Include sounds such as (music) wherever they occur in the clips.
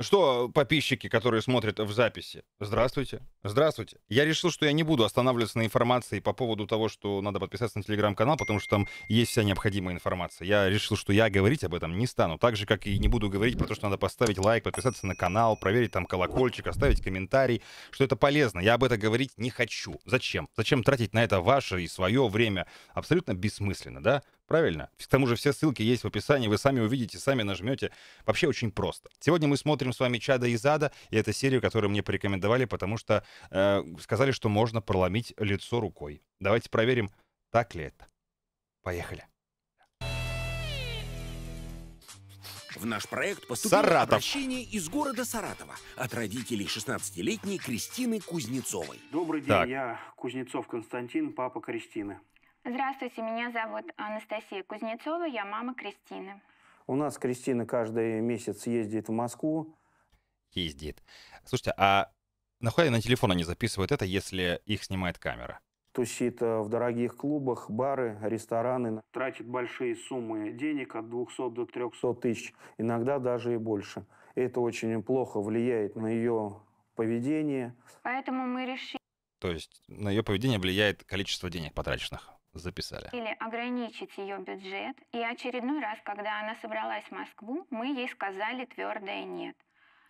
Что, подписчики, которые смотрят в записи? Здравствуйте. Здравствуйте. Я решил, что я не буду останавливаться на информации по поводу того, что надо подписаться на телеграм-канал, потому что там есть вся необходимая информация. Я решил, что я говорить об этом не стану. Так же, как и не буду говорить про то, что надо поставить лайк, подписаться на канал, проверить там колокольчик, оставить комментарий, что это полезно. Я об этом говорить не хочу. Зачем? Зачем тратить на это ваше и свое время? Абсолютно бессмысленно, да? Правильно? К тому же все ссылки есть в описании, вы сами увидите, сами нажмете. Вообще очень просто. Сегодня мы смотрим с вами Чада и Зада, и это серию, которую мне порекомендовали, потому что э, сказали, что можно проломить лицо рукой. Давайте проверим, так ли это. Поехали. В наш проект поступило Саратов. обращение из города Саратова от родителей 16-летней Кристины Кузнецовой. Добрый день, так. я Кузнецов Константин, папа Кристины. Здравствуйте, меня зовут Анастасия Кузнецова, я мама Кристины. У нас Кристина каждый месяц ездит в Москву. Ездит. Слушайте, а нахуя на телефон они записывают это, если их снимает камера? Тусит э, в дорогих клубах, бары, рестораны. Тратит большие суммы денег от 200 до 300 тысяч, иногда даже и больше. Это очень плохо влияет на ее поведение. Поэтому мы решили... То есть на ее поведение влияет количество денег потраченных? записали. Или ограничить ее бюджет. И очередной раз, когда она собралась в Москву, мы ей сказали твердое «нет».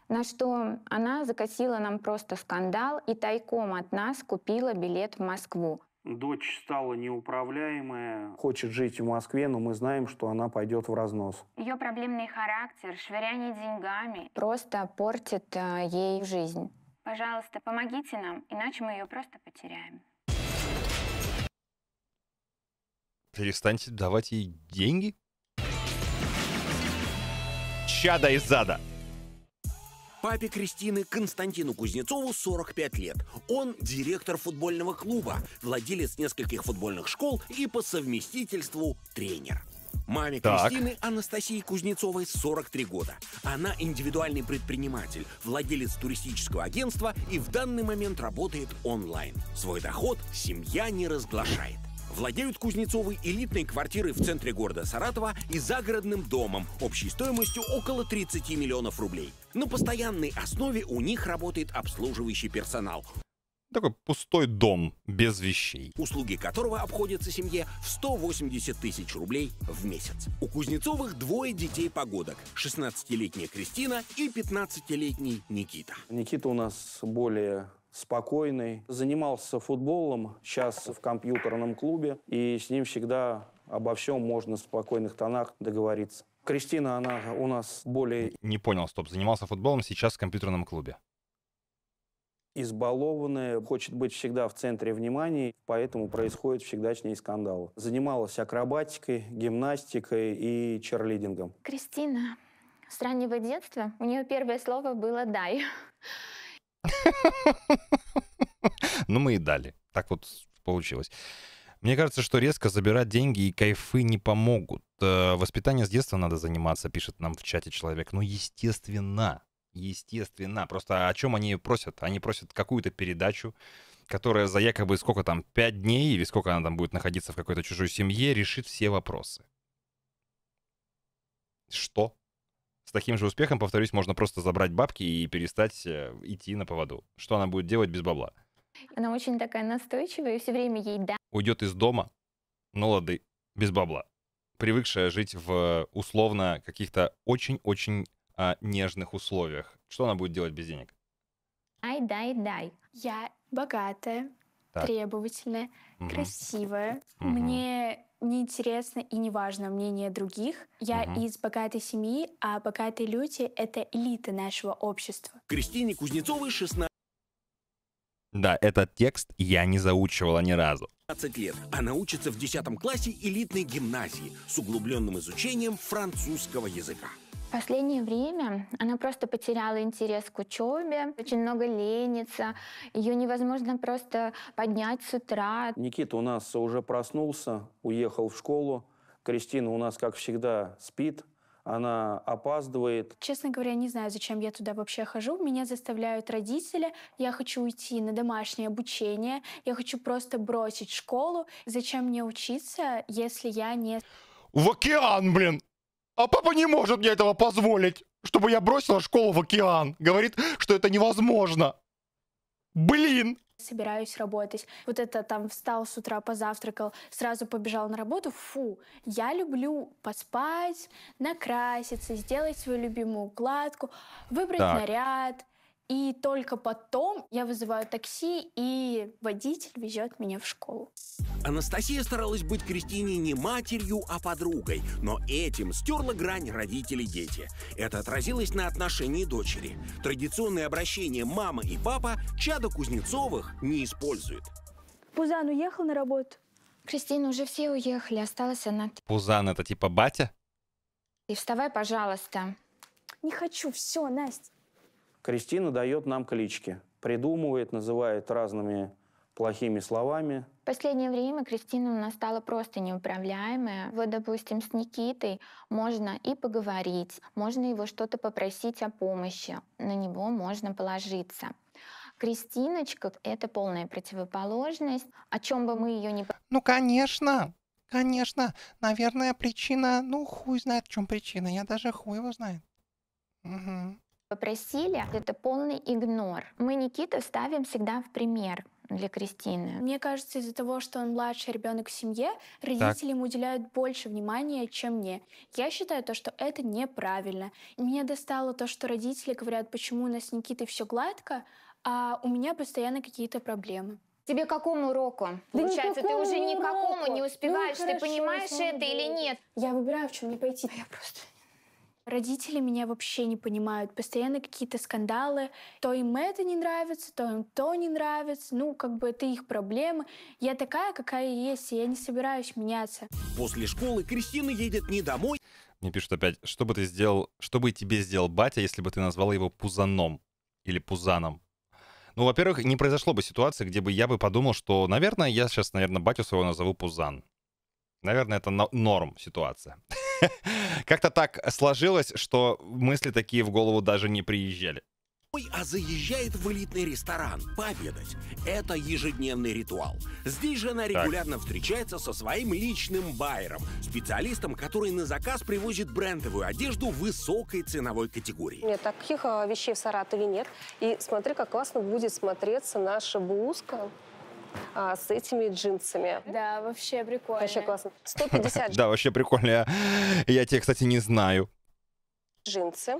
На что она закосила нам просто скандал и тайком от нас купила билет в Москву. Дочь стала неуправляемая. Хочет жить в Москве, но мы знаем, что она пойдет в разнос. Ее проблемный характер, швыряние деньгами. Просто портит э, ей жизнь. Пожалуйста, помогите нам, иначе мы ее просто потеряем. перестаньте давать ей деньги. Чада из зада. Папе Кристины Константину Кузнецову 45 лет. Он директор футбольного клуба, владелец нескольких футбольных школ и по совместительству тренер. Маме так. Кристины Анастасии Кузнецовой 43 года. Она индивидуальный предприниматель, владелец туристического агентства и в данный момент работает онлайн. Свой доход семья не разглашает. Владеют Кузнецовы элитной квартирой в центре города Саратова и загородным домом общей стоимостью около 30 миллионов рублей. На постоянной основе у них работает обслуживающий персонал. Такой пустой дом без вещей. Услуги которого обходятся семье в 180 тысяч рублей в месяц. У Кузнецовых двое детей погодок. 16-летняя Кристина и 15-летний Никита. Никита у нас более спокойный. Занимался футболом, сейчас в компьютерном клубе, и с ним всегда обо всем можно в спокойных тонах договориться. Кристина, она у нас более... Не понял, стоп. Занимался футболом, сейчас в компьютерном клубе. Избалованная, хочет быть всегда в центре внимания, поэтому происходит всегда с ней скандалы. Занималась акробатикой, гимнастикой и черлидингом. Кристина, с раннего детства у нее первое слово было «дай». (laughs) Ну, мы и дали. Так вот получилось. Мне кажется, что резко забирать деньги и кайфы не помогут. Э, воспитание с детства надо заниматься, пишет нам в чате человек. Ну, естественно, естественно. Просто о чем они просят? Они просят какую-то передачу, которая за якобы сколько там, пять дней или сколько она там будет находиться в какой-то чужой семье, решит все вопросы. Что? С таким же успехом, повторюсь, можно просто забрать бабки и перестать э, идти на поводу. Что она будет делать без бабла? Она очень такая настойчивая, и все время ей да. Уйдет из дома, но ну лады, без бабла. Привыкшая жить в условно каких-то очень-очень а, нежных условиях. Что она будет делать без денег? Ай, дай, дай. Я богатая, так. требовательная, угу. красивая. Угу. Мне неинтересно и неважно мнение других. Я угу. из богатой семьи, а богатые люди — это элита нашего общества. Кристине Кузнецовой 16... Да, этот текст я не заучивала ни разу. 20 лет. Она учится в 10 классе элитной гимназии с углубленным изучением французского языка последнее время она просто потеряла интерес к учебе, очень много ленится, ее невозможно просто поднять с утра. Никита у нас уже проснулся, уехал в школу. Кристина у нас, как всегда, спит, она опаздывает. Честно говоря, не знаю, зачем я туда вообще хожу. Меня заставляют родители. Я хочу уйти на домашнее обучение. Я хочу просто бросить школу. Зачем мне учиться, если я не... В океан, блин! А папа не может мне этого позволить, чтобы я бросила школу в океан. Говорит, что это невозможно. Блин! собираюсь работать. Вот это там встал с утра, позавтракал, сразу побежал на работу. Фу, я люблю поспать, накраситься, сделать свою любимую укладку, выбрать так. наряд, и только потом я вызываю такси, и водитель везет меня в школу. Анастасия старалась быть Кристине не матерью, а подругой, но этим стерла грань родителей-дети. Это отразилось на отношении дочери. Традиционное обращение «мама» и «папа» чада Кузнецовых не использует. Пузан уехал на работу? Кристина, уже все уехали, осталась она. Пузан — это типа батя? И вставай, пожалуйста. Не хочу, все, Настя. Кристина дает нам клички, придумывает, называет разными плохими словами. В последнее время Кристина у нас стала просто неуправляемая. Вот, допустим, с Никитой можно и поговорить, можно его что-то попросить о помощи, на него можно положиться. Кристиночка — это полная противоположность, о чем бы мы ее не... Ну, конечно, конечно. Наверное, причина... Ну, хуй знает, в чем причина. Я даже хуй его знает. Угу. Попросили, это полный игнор. Мы Никиту ставим всегда в пример для Кристины. Мне кажется, из-за того, что он младший ребенок в семье, родители так. ему уделяют больше внимания, чем мне. Я считаю то, что это неправильно. Мне достало то, что родители говорят, почему у нас с Никитой все гладко, а у меня постоянно какие-то проблемы. Тебе какому уроку? Да Получается, ты уже никакому уроку. не успеваешь, ну, хорошо, ты понимаешь это или нет? Я выбираю, в чем мне пойти. А я просто Родители меня вообще не понимают. Постоянно какие-то скандалы. То им это не нравится, то им то не нравится. Ну, как бы это их проблемы. Я такая, какая есть, и я не собираюсь меняться. После школы Кристина едет не домой. Мне пишут опять, что бы ты сделал, что бы тебе сделал батя, если бы ты назвала его пузаном или пузаном? Ну, во-первых, не произошло бы ситуации, где бы я бы подумал, что, наверное, я сейчас, наверное, батю своего назову Пузан. Наверное, это норм ситуация. (laughs) (laughs) Как-то так сложилось, что мысли такие в голову даже не приезжали. Ой, а заезжает в элитный ресторан пообедать. Это ежедневный ритуал. Здесь же она регулярно так. встречается со своим личным байером, специалистом, который на заказ привозит брендовую одежду высокой ценовой категории. Нет, таких а, вещей в Саратове нет. И смотри, как классно будет смотреться наша блузка а, с этими джинсами. Да, вообще прикольно. Вообще классно. 150 Да, вообще прикольно. Я, я тебя, кстати, не знаю. джинсы.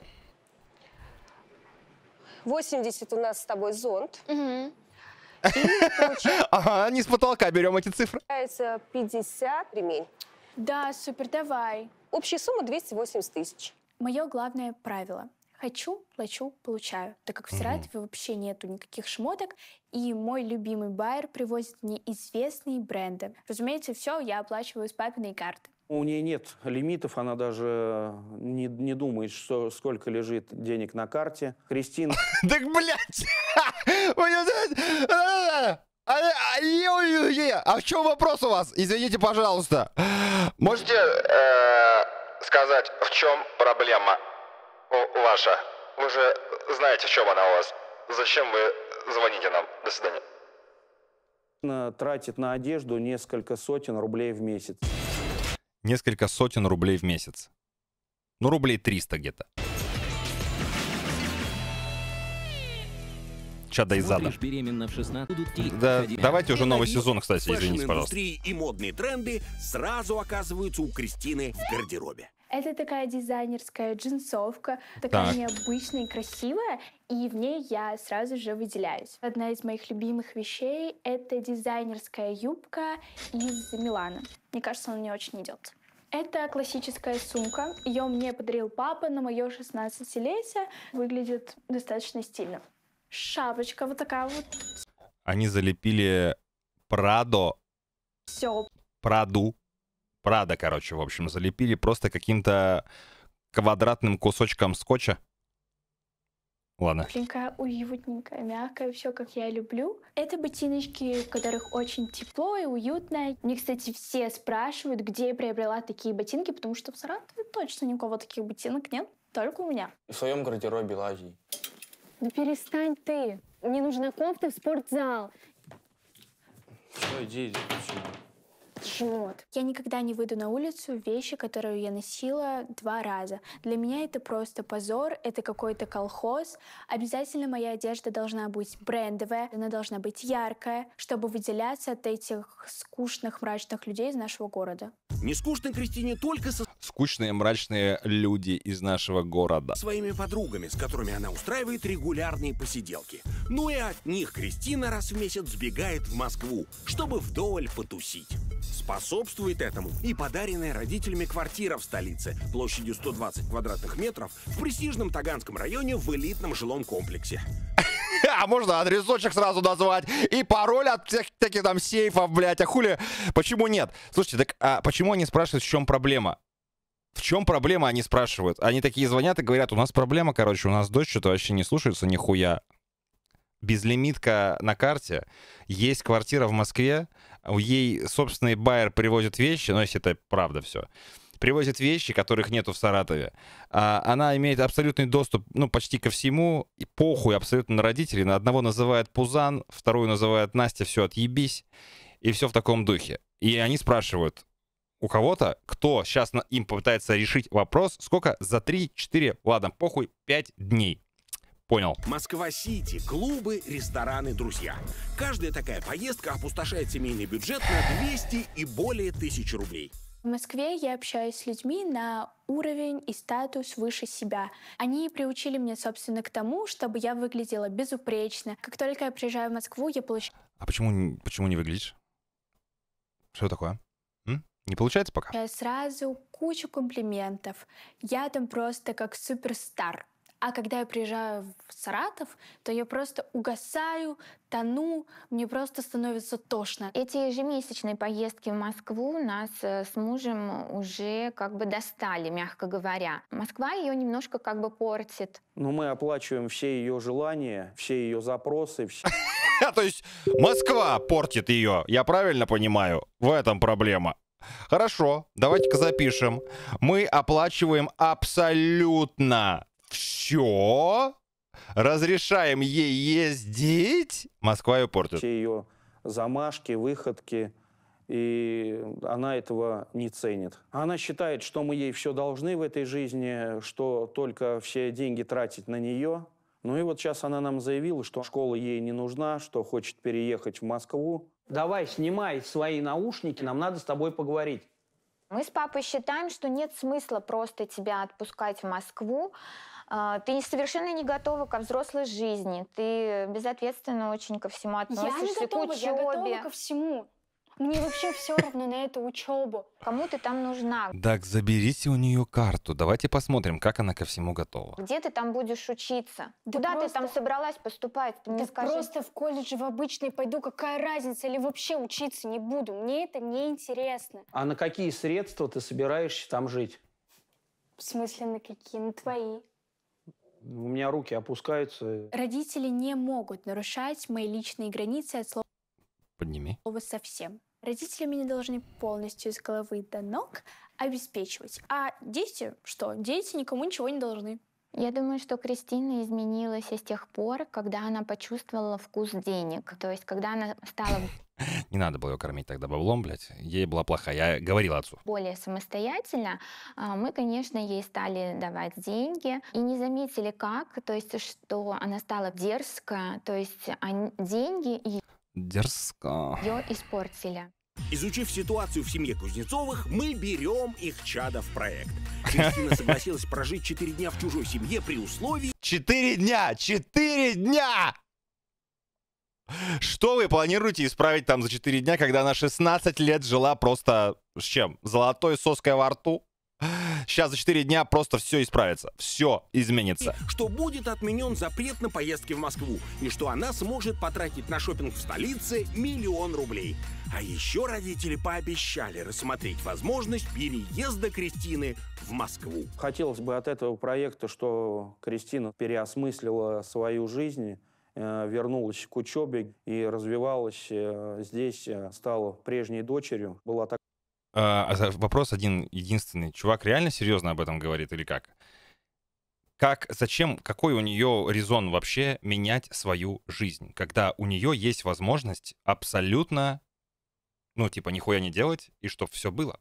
80 у нас с тобой зонт. Мгм. (laughs) Ага, не с потолка берем эти цифры. Получается 50 ремень. Да, супер, давай. Общая сумма 280 тысяч. Мое главное правило. Хочу, плачу, получаю. Так как в Саратове mm-hmm. вообще нету никаких шмоток, и мой любимый байер привозит мне известные бренды. Разумеется, все я оплачиваю с папиной карты. У нее нет лимитов, она даже э, не, не думает, что сколько лежит денег на карте. Кристина... (laughs) Так, блядь! А в чем вопрос у вас? Извините, пожалуйста. Можете э, сказать, в чем проблема? О, Лаша, вы же знаете, в чем она у вас. Зачем вы звоните нам? До свидания. Тратит на одежду несколько сотен рублей в месяц. Несколько сотен рублей в месяц. Ну, рублей 300 где-то. чада из зада. Да, давайте уже новый сезон, кстати, извините, пожалуйста. и модные тренды сразу оказываются у Кристины в гардеробе. Это такая дизайнерская джинсовка, такая так. необычная и красивая, и в ней я сразу же выделяюсь. Одна из моих любимых вещей — это дизайнерская юбка из Милана. Мне кажется, она мне очень идет. Это классическая сумка. Ее мне подарил папа на мое 16-летие. Выглядит достаточно стильно. Шапочка вот такая вот. Они залепили Прадо. Все. Праду Прада, короче, в общем, залепили просто каким-то квадратным кусочком скотча. Ладно. Тепленькая, уютненькая, мягкая, все как я люблю. Это ботиночки, в которых очень тепло и уютно. Мне, кстати, все спрашивают, где я приобрела такие ботинки, потому что в Саратове точно никого таких ботинок нет, только у меня. В своем гардеробе лази. Да перестань ты. Мне нужна кофта в спортзал. Все, иди, иди. Все жмот. Я никогда не выйду на улицу вещи, которые я носила два раза. Для меня это просто позор, это какой-то колхоз. Обязательно моя одежда должна быть брендовая, она должна быть яркая, чтобы выделяться от этих скучных, мрачных людей из нашего города. Не скучно Кристине только со... Скучные, мрачные люди из нашего города. Своими подругами, с которыми она устраивает регулярные посиделки. Ну и от них Кристина раз в месяц сбегает в Москву, чтобы вдоволь потусить. Способствует этому и подаренная родителями квартира в столице площадью 120 квадратных метров в престижном Таганском районе в элитном жилом комплексе. (laughs) А можно адресочек сразу назвать и пароль от всех таких там сейфов, блядь, а хули? Почему нет? Слушайте, так а почему они спрашивают, в чем проблема? В чем проблема, они спрашивают. Они такие звонят и говорят, у нас проблема, короче, у нас дочь что-то вообще не слушается нихуя. Безлимитка на карте. Есть квартира в Москве, у ей собственный байер привозит вещи, ну, если это правда все, привозит вещи, которых нету в Саратове. А, она имеет абсолютный доступ, ну, почти ко всему, и похуй абсолютно на родителей. На одного называют Пузан, вторую называют Настя, все, отъебись, и все в таком духе. И они спрашивают у кого-то, кто сейчас им попытается решить вопрос, сколько за 3, 4, ладно, похуй, 5 дней. Понял. Москва-Сити, клубы, рестораны, друзья. Каждая такая поездка опустошает семейный бюджет на 200 и более тысяч рублей. В Москве я общаюсь с людьми на уровень и статус выше себя. Они приучили меня, собственно, к тому, чтобы я выглядела безупречно. Как только я приезжаю в Москву, я получаю... А почему, почему не выглядишь? Что такое? М? Не получается пока? Я сразу кучу комплиментов. Я там просто как суперстар. А когда я приезжаю в Саратов, то я просто угасаю, тону, мне просто становится тошно. Эти ежемесячные поездки в Москву нас э, с мужем уже как бы достали, мягко говоря. Москва ее немножко как бы портит. Но ну, мы оплачиваем все ее желания, все ее запросы, (laughs) (laughs) То есть Москва портит ее, я правильно понимаю? В этом проблема. Хорошо, давайте-ка запишем. Мы оплачиваем абсолютно все, разрешаем ей ездить, Москва ее портит. Ее замашки, выходки, и она этого не ценит. Она считает, что мы ей все должны в этой жизни, что только все деньги тратить на нее. Ну и вот сейчас она нам заявила, что школа ей не нужна, что хочет переехать в Москву. Давай, снимай свои наушники, нам надо с тобой поговорить. Мы с папой считаем, что нет смысла просто тебя отпускать в Москву, а, ты совершенно не готова ко взрослой жизни. Ты безответственно очень ко всему относишься. Я не готова, к учебе. я готова ко всему. Мне вообще все равно на эту учебу. Кому ты там нужна? Так, заберите у нее карту. Давайте посмотрим, как она ко всему готова. Где ты там будешь учиться? Да Куда просто... ты там собралась поступать? Ты мне да скажи. просто в колледж в обычный пойду. Какая разница? Или вообще учиться не буду? Мне это не интересно. А на какие средства ты собираешься там жить? В смысле на какие? На твои у меня руки опускаются. Родители не могут нарушать мои личные границы от слова Подними. слова совсем. Родители меня должны полностью с головы до ног обеспечивать. А дети что? Дети никому ничего не должны. Я думаю, что Кристина изменилась с тех пор, когда она почувствовала вкус денег. То есть, когда она стала (laughs) Не надо было ее кормить тогда баблом, блядь. Ей была плохая. Я говорил отцу. Более самостоятельно а, мы, конечно, ей стали давать деньги. И не заметили как, то есть, что она стала дерзкая. То есть они, деньги ее... Дерзко. Ее испортили. Изучив ситуацию в семье Кузнецовых, мы берем их чада в проект. Кристина (laughs) согласилась прожить 4 дня в чужой семье при условии... 4 дня! 4 дня! Что вы планируете исправить там за 4 дня, когда она 16 лет жила просто с чем? Золотой соской во рту? Сейчас за 4 дня просто все исправится. Все изменится. Что будет отменен запрет на поездки в Москву. И что она сможет потратить на шопинг в столице миллион рублей. А еще родители пообещали рассмотреть возможность переезда Кристины в Москву. Хотелось бы от этого проекта, что Кристина переосмыслила свою жизнь Э, вернулась к учебе и развивалась э, здесь, э, стала прежней дочерью. Была так... А, а вопрос один единственный. Чувак реально серьезно об этом говорит или как? Как, зачем, какой у нее резон вообще менять свою жизнь, когда у нее есть возможность абсолютно, ну, типа, нихуя не делать, и чтобы все было?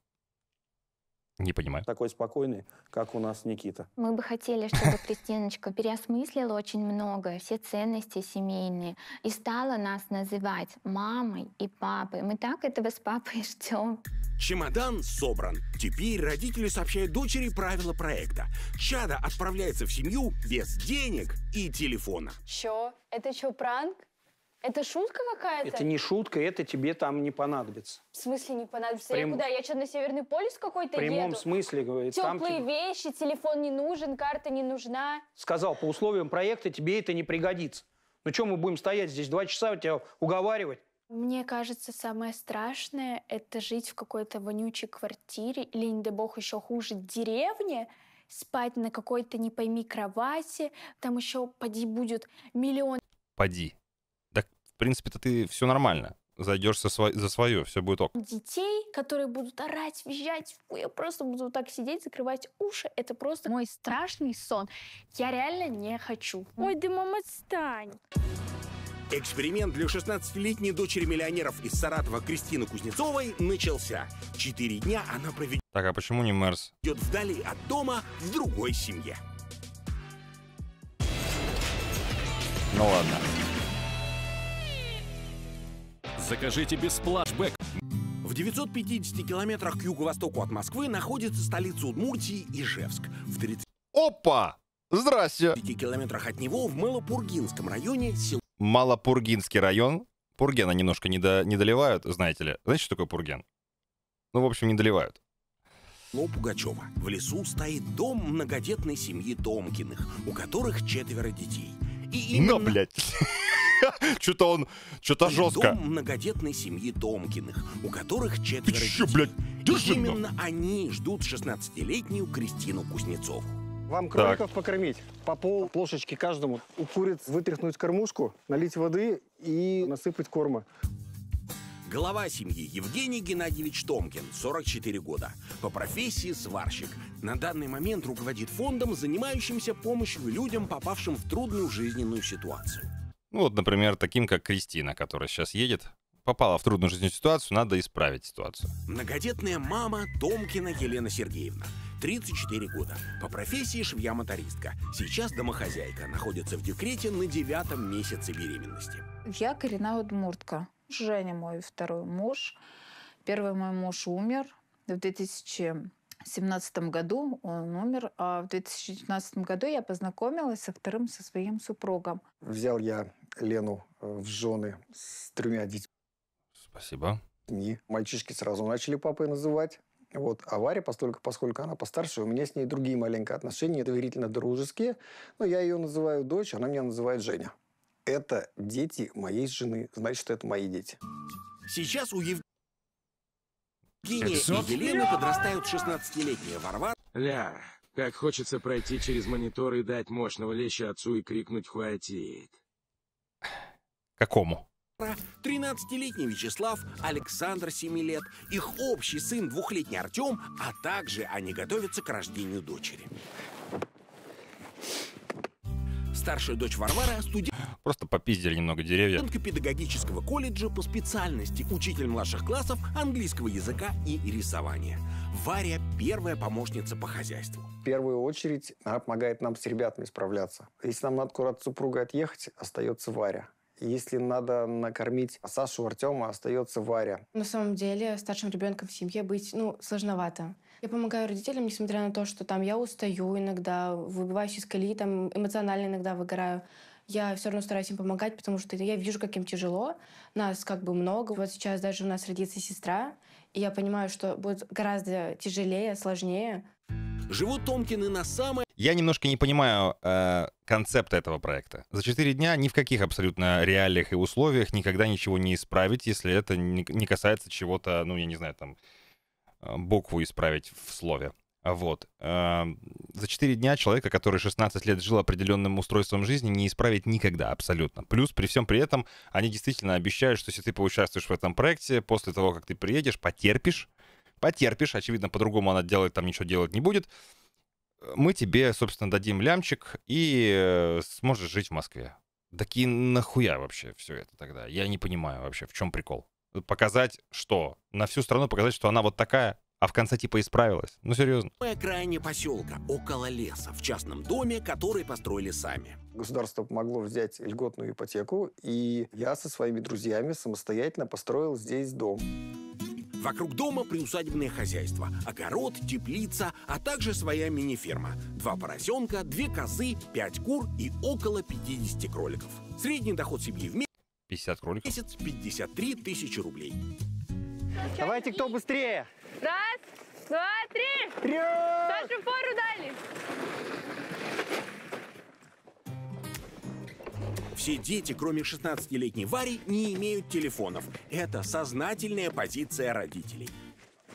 Не понимаю. Такой спокойный, как у нас Никита. Мы бы хотели, чтобы Кристиночка переосмыслила очень многое, все ценности семейные, и стала нас называть мамой и папой. Мы так этого с папой (laughs) ждем. Чемодан собран. Теперь родители сообщают дочери правила проекта. Чада отправляется в семью без денег и телефона. Що? Это что, пранк? Это шутка какая-то? Это не шутка, это тебе там не понадобится. В смысле не понадобится? Прям... Я куда? Я что, на Северный полюс какой-то В прямом еду? смысле, говорит. Теплые там... вещи, телефон не нужен, карта не нужна. Сказал, по условиям проекта тебе это не пригодится. Ну что мы будем стоять здесь два часа, тебя уговаривать? Мне кажется, самое страшное — это жить в какой-то вонючей квартире или, не дай бог, еще хуже, деревне, спать на какой-то не пойми кровати, там еще поди будет миллион... Поди в принципе-то ты все нормально зайдешь со сво... за свое, все будет ок. Детей, которые будут орать, визжать, я просто буду вот так сидеть, закрывать уши. Это просто мой страшный сон. Я реально не хочу. Ой, да мама, отстань. Эксперимент для 16-летней дочери миллионеров из Саратова Кристины Кузнецовой начался. Четыре дня она проведет... Так, а почему не Мерс? ...идет вдали от дома в другой семье. Ну ладно. Закажите бесплашбэк. В 950 километрах к юго-востоку от Москвы находится столица Удмуртии Ижевск. В 30 Опа! Здрасте! километрах от него в Малопургинском районе сел... Малопургинский район. Пургена немножко не, до... не доливают, знаете ли. Знаете, что такое пурген? Ну, в общем, не доливают. Село Пугачева. В лесу стоит дом многодетной семьи Домкиных, у которых четверо детей. И ну, именно... На, блядь! (laughs) Что-то он, что-то жестко. Дом многодетной семьи Домкиных, у которых четверо Ты чё, блядь, Именно они ждут 16-летнюю Кристину Кузнецову. Вам кроликов так. покормить, по пол ложечки каждому. У куриц вытряхнуть кормушку, налить воды и насыпать корма. Глава семьи Евгений Геннадьевич Томкин, 44 года. По профессии сварщик. На данный момент руководит фондом, занимающимся помощью людям, попавшим в трудную жизненную ситуацию. Ну вот, например, таким как Кристина, которая сейчас едет, попала в трудную жизненную ситуацию, надо исправить ситуацию. Многодетная мама Томкина Елена Сергеевна. 34 года. По профессии швея-мотористка. Сейчас домохозяйка. Находится в декрете на девятом месяце беременности. Я коренная удмуртка. Женя мой второй муж. Первый мой муж умер в 2000 2017 году он умер, а в 2019 году я познакомилась со вторым, со своим супругом. Взял я Лену э, в жены с тремя детьми. Спасибо. И мальчишки сразу начали папой называть. Вот авария, поскольку, поскольку она постарше, у меня с ней другие маленькие отношения, доверительно-дружеские. Но я ее называю дочь, она меня называет Женя. Это дети моей жены, значит, это мои дети. Сейчас у Евгения Кине и Елена подрастают 16-летние Варвара. Ля, как хочется пройти через монитор и дать мощного леща отцу и крикнуть «Хватит!». Какому? 13-летний Вячеслав, Александр 7 лет, их общий сын двухлетний Артем, а также они готовятся к рождению дочери. Старшая дочь Варвара студент... Просто попиздили немного деревья. Студентка педагогического колледжа по специальности учитель младших классов английского языка и рисования. Варя – первая помощница по хозяйству. В первую очередь она помогает нам с ребятами справляться. Если нам надо куда-то супруга отъехать, остается Варя. Если надо накормить Сашу, Артема, остается Варя. На самом деле, старшим ребенком в семье быть, ну, сложновато. Я помогаю родителям, несмотря на то, что там я устаю иногда, выбиваюсь из колеи, там эмоционально иногда выгораю я все равно стараюсь им помогать, потому что я вижу, как им тяжело. Нас как бы много. Вот сейчас даже у нас родится сестра, и я понимаю, что будет гораздо тяжелее, сложнее. Живут Томкины на самой... Я немножко не понимаю э, концепта этого проекта. За 4 дня ни в каких абсолютно реалиях и условиях никогда ничего не исправить, если это не, не касается чего-то, ну, я не знаю, там, э, букву исправить в слове. А вот. Эм, за 4 дня человека, который 16 лет жил определенным устройством жизни, не исправить никогда абсолютно. Плюс при всем при этом они действительно обещают, что если ты поучаствуешь в этом проекте, после того, как ты приедешь, потерпишь, потерпишь, очевидно, по-другому она делать там ничего делать не будет, мы тебе, собственно, дадим лямчик и э, сможешь жить в Москве. Такие нахуя вообще все это тогда? Я не понимаю вообще, в чем прикол. Показать что? На всю страну показать, что она вот такая? а в конце типа исправилась. Ну серьезно. Мы Окраине поселка, около леса, в частном доме, который построили сами. Государство помогло взять льготную ипотеку, и я со своими друзьями самостоятельно построил здесь дом. Вокруг дома приусадебное хозяйство, огород, теплица, а также своя мини-ферма. Два поросенка, две козы, пять кур и около 50 кроликов. Средний доход семьи в месяц 50 кроликов. месяц 53 тысячи рублей. Давайте кто быстрее! Раз, два, три. Вперед! Сашу фору дали. Все дети, кроме 16-летней Вари, не имеют телефонов. Это сознательная позиция родителей.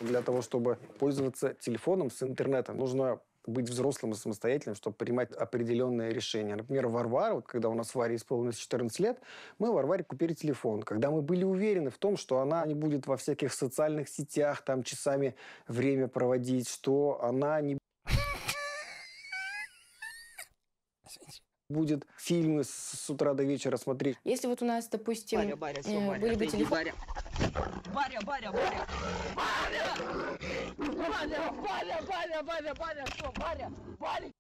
Для того, чтобы пользоваться телефоном с интернетом, нужно быть взрослым и самостоятельным, чтобы принимать определенные решения. Например, Варвара, вот когда у нас Варе исполнилось 14 лет, мы Варваре купили телефон, когда мы были уверены в том, что она не будет во всяких социальных сетях там часами время проводить, что она не... Извините будет фильмы с, с утра до вечера смотреть. Если вот у нас, допустим, баря, баря, э, баря, были бы телефоны... Баря. Баря, баря, баря! Баря! Баря, баря, баря, баря, баря, что, баря, баря!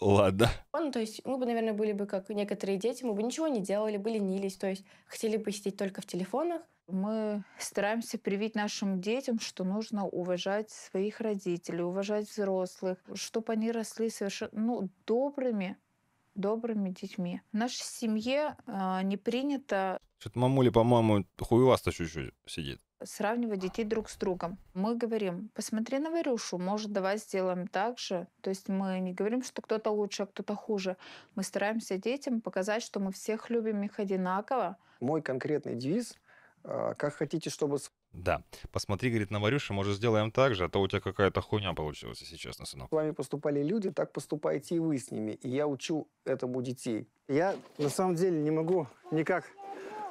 Ладно. Ну, то есть мы бы, наверное, были бы как некоторые дети, мы бы ничего не делали, бы ленились, то есть хотели бы сидеть только в телефонах, мы стараемся привить нашим детям, что нужно уважать своих родителей, уважать взрослых, чтобы они росли совершенно ну, добрыми, добрыми детьми. В нашей семье э, не принято... Что-то мамуля, по-моему, хуеваста чуть-чуть сидит. Сравнивать детей друг с другом. Мы говорим, посмотри на Варюшу, может, давай сделаем так же. То есть мы не говорим, что кто-то лучше, а кто-то хуже. Мы стараемся детям показать, что мы всех любим их одинаково. Мой конкретный девиз — а, как хотите, чтобы... Да. Посмотри, говорит, на Варюша, может, сделаем так же, а то у тебя какая-то хуйня получилась, если честно, сынок. С вами поступали люди, так поступайте и вы с ними. И я учу этому детей. Я на самом деле не могу никак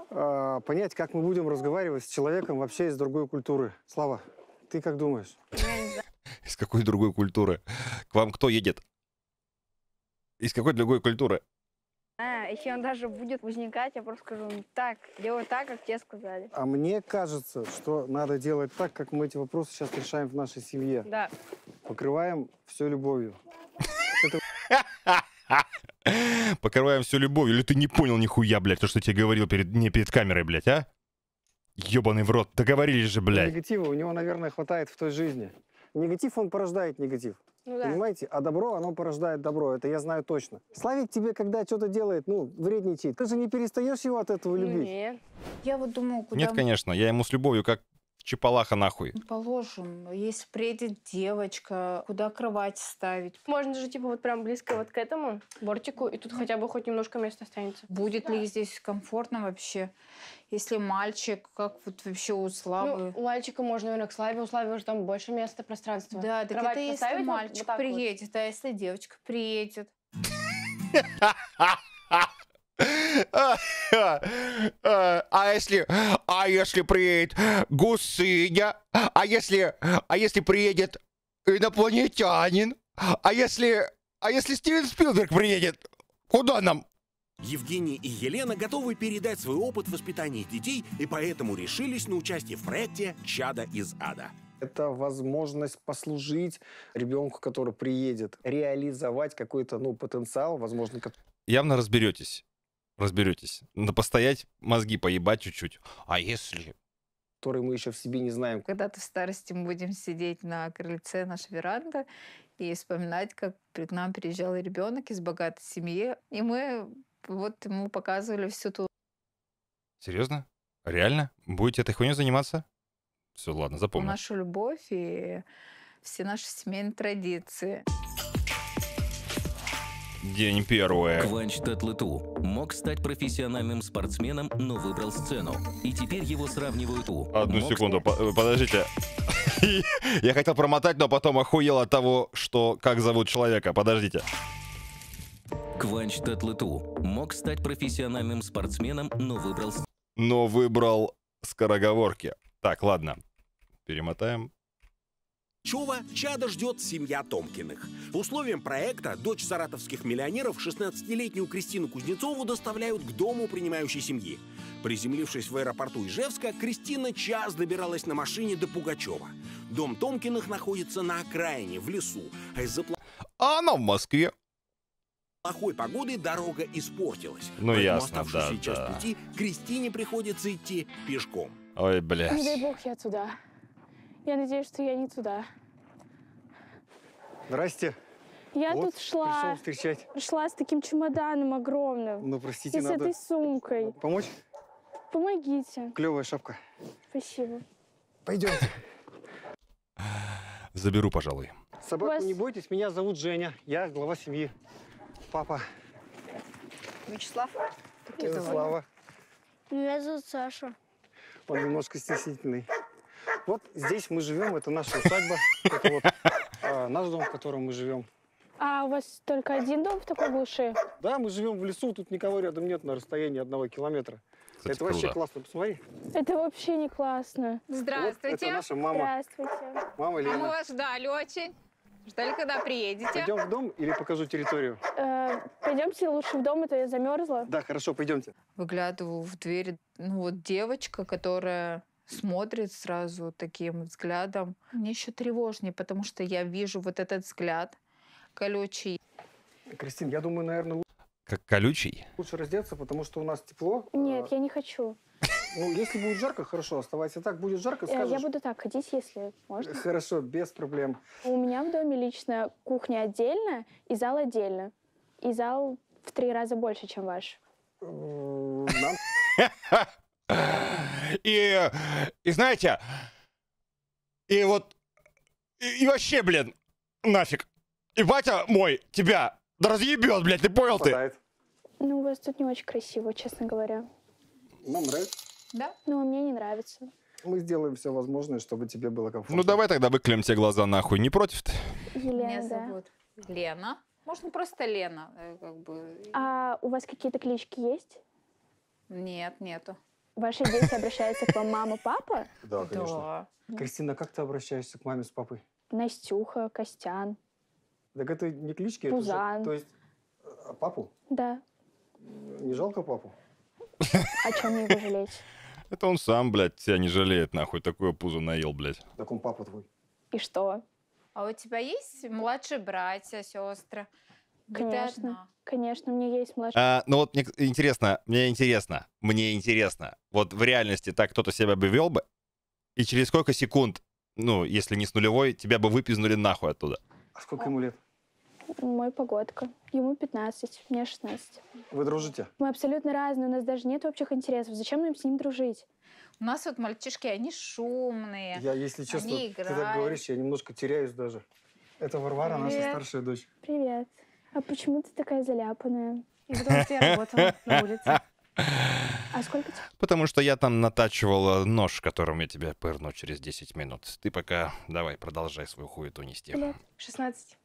э, понять, как мы будем разговаривать с человеком вообще из другой культуры. Слава, ты как думаешь? Из какой другой культуры? К вам кто едет? Из какой другой культуры? если он даже будет возникать, я просто скажу, так, делай так, как тебе сказали. А мне кажется, что надо делать так, как мы эти вопросы сейчас решаем в нашей семье. Да. Покрываем все любовью. (laughs) Покрываем все любовью. Или ты не понял нихуя, блядь, то, что тебе говорил перед, не перед камерой, блядь, а? Ёбаный в рот, договорились же, блядь. Негатива у него, наверное, хватает в той жизни. Негатив он порождает негатив. Ну, да. Понимаете? А добро, оно порождает добро. Это я знаю точно. Славик тебе, когда что-то делает, ну, вредничает. Ты же не перестаешь его от этого ну, любить. Нет. Я вот думаю, куда... Нет, конечно. Я ему с любовью как Чапалаха нахуй. Ну, положим. Если приедет девочка, куда кровать ставить? Можно же, типа, вот прям близко вот к этому бортику, и тут ну. хотя бы хоть немножко места останется. Будет да. ли здесь комфортно вообще? Если мальчик, как вот вообще у Славы? Ну, у мальчика можно, наверное, к Славе. У Славы уже там больше места, пространства. Да, так кровать это если мальчик вот приедет, вот. а если девочка приедет? (laughs) А если, а если приедет гусыня? А если, а если приедет инопланетянин? А если, а если Стивен Спилберг приедет? Куда нам? Евгений и Елена готовы передать свой опыт воспитания детей и поэтому решились на участие в проекте «Чада из ада». Это возможность послужить ребенку, который приедет, реализовать какой-то ну, потенциал, возможно, явно разберетесь, разберетесь. На постоять мозги поебать чуть-чуть. А если которые мы еще в себе не знаем. Когда-то в старости мы будем сидеть на крыльце нашей веранды и вспоминать, как к нам приезжал ребенок из богатой семьи, и мы вот ему показывали всю ту... Серьезно? Реально? Будете этой хуйней заниматься? Все, ладно, запомню. Нашу любовь и все наши семейные традиции. День первое. Кванч Татлыту мог стать профессиональным спортсменом, но выбрал сцену. И теперь его сравнивают у... Одну мог... секунду, по подождите. (laughs) Я хотел промотать, но потом охуел от того, что как зовут человека. Подождите. Кванч Татлыту мог стать профессиональным спортсменом, но выбрал... Но выбрал скороговорки. Так, ладно. Перемотаем. Чува чада ждет семья Томкиных. Условием проекта дочь саратовских миллионеров 16-летнюю Кристину Кузнецову доставляют к дому принимающей семьи. Приземлившись в аэропорту Ижевска, Кристина час добиралась на машине до Пугачева. Дом Томкиных находится на окраине, в лесу, а из-за... А она в Москве плохой погоды дорога испортилась. Ну, Поэтому ясно, да, часть да. пути Кристине приходится идти пешком. Ой, блядь. Не дай бог я туда. Я надеюсь, что я не туда. Здрасте. Я вот, тут шла. Пришел встречать. Шла с таким чемоданом огромным. Ну, простите, и надо... с этой сумкой. Помочь? Помогите. Клевая шапка. Спасибо. Пойдемте. Заберу, пожалуй. Собаку вас... не бойтесь, меня зовут Женя. Я глава семьи. Папа. Вячеслав? Вячеслава. Меня зовут Саша. Он немножко стеснительный. Вот здесь мы живем, это наша усадьба, это вот а, наш дом, в котором мы живем. А у вас только один дом в такой глуши? Да, мы живем в лесу, тут никого рядом нет на расстоянии одного километра. Кстати, это вообще круто. классно, посмотри. Это вообще не классно. Здравствуйте. Вот это наша мама. Здравствуйте. Мама а Лена. А мы вас ждали очень. Ждали, когда приедете. Пойдем в дом или покажу территорию? Э, пойдемте лучше в дом, это я замерзла. Да, хорошо, пойдемте. Выглядываю в дверь, ну вот девочка, которая смотрит сразу таким взглядом. Мне еще тревожнее, потому что я вижу вот этот взгляд колючий. Кристин, я думаю, наверное, как колючий. Лучше раздеться, потому что у нас тепло. Нет, э, я не хочу. Ну, если будет жарко, хорошо, оставайся так. Будет жарко, э, скажешь... Я буду так ходить, если можно. Хорошо, без проблем. У меня в доме лично кухня отдельно и зал отдельно. И зал в три раза больше, чем ваш. Э, нам... (laughs) И, и знаете, и вот, и, и вообще, блин, нафиг. И батя мой тебя да разъебет, блядь, ты понял ты? Ну, у вас тут не очень красиво, честно говоря. Нам нравится. Да? Ну, а мне не нравится. Мы сделаем все возможное, чтобы тебе было комфортно. Ну, давай тогда выклеим тебе глаза нахуй, не против ты? Елена, Меня зовут да. Лена. Можно просто Лена, э, как бы. А у вас какие-то клички есть? Нет, нету. Ваши дети обращаются к вам мама, папа? Да, конечно. Кристина, как ты обращаешься к маме с папой? Настюха, Костян. Так это не клички, Пузан. это то есть а папу? Да. Не жалко папу? (laughs) О чем мне его жалеть? Это он сам, блядь, тебя не жалеет, нахуй, такое пузо наел, блядь. Так он папа твой. И что? А у тебя есть младшие братья, сестры? Конечно. Конечно, мне есть младший. А, ну вот мне интересно, мне интересно, мне интересно. Вот в реальности так кто-то себя бы вел бы, и через сколько секунд, ну, если не с нулевой, тебя бы выпизнули нахуй оттуда? А сколько ему лет? Мой погодка. Ему 15, мне 16. Вы дружите? Мы абсолютно разные, у нас даже нет общих интересов. Зачем нам с ним дружить? У нас вот мальчишки, они шумные. Я, если честно, они ты так говоришь, я немножко теряюсь даже. Это Варвара, Привет. наша старшая дочь. Привет. А почему ты такая заляпанная? И (laughs) потому что я работала на улице. А сколько тебе? Потому что я там натачивал нож, которым я тебя пырну через 10 минут. Ты пока давай продолжай свою хуету нести. Лет 16.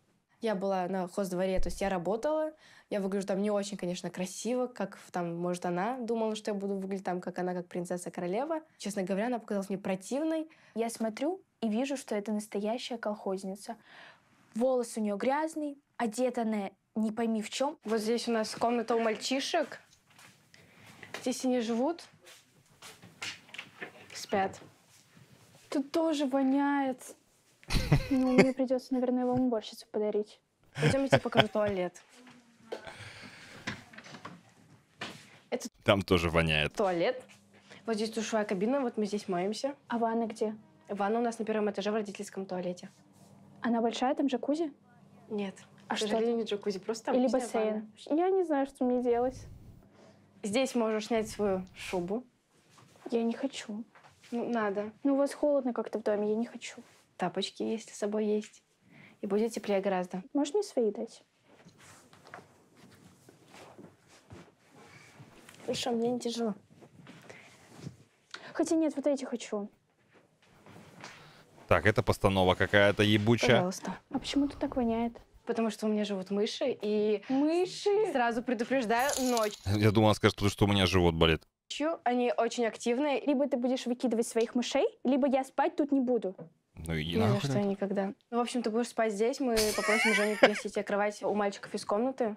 Я была на хоздворе, то есть я работала. Я выгляжу там не очень, конечно, красиво, как там, может, она думала, что я буду выглядеть там, как она, как принцесса-королева. Честно говоря, она показалась мне противной. Я смотрю и вижу, что это настоящая колхозница. Волосы у нее грязные одета она не пойми в чем. Вот здесь у нас комната у мальчишек. Здесь они живут, спят. Тут тоже воняет. (laughs) Ну, мне придется, наверное, вам уборщицу подарить. Пойдем, я тебе покажу туалет. Это Там тоже воняет. туалет. Вот здесь душевая кабина, вот мы здесь моемся. А ванна где? Ванна у нас на первом этаже в родительском туалете. Она большая, там джакузи? Нет. А что? не джакузи, просто Или бассейн. Ванна. Я не знаю, что мне делать. Здесь можешь снять свою шубу. Я не хочу. Ну, надо. Ну, у вас холодно как-то в доме, я не хочу. Тапочки есть, с собой есть. И будет теплее гораздо. Можешь мне свои дать? Хорошо, а мне не тяжело. Хотя нет, вот эти хочу. Так, это постанова какая-то ебучая. Пожалуйста. А почему тут так воняет? потому что у меня живут мыши, и мыши сразу предупреждаю ночь. Я думала она скажет, потому что у меня живот болит. Ночью они очень активные. Либо ты будешь выкидывать своих мышей, либо я спать тут не буду. Ну и нахуй. что я никогда. Ну, в общем, ты будешь спать здесь, мы попросим Женю принести тебе кровать у мальчиков из комнаты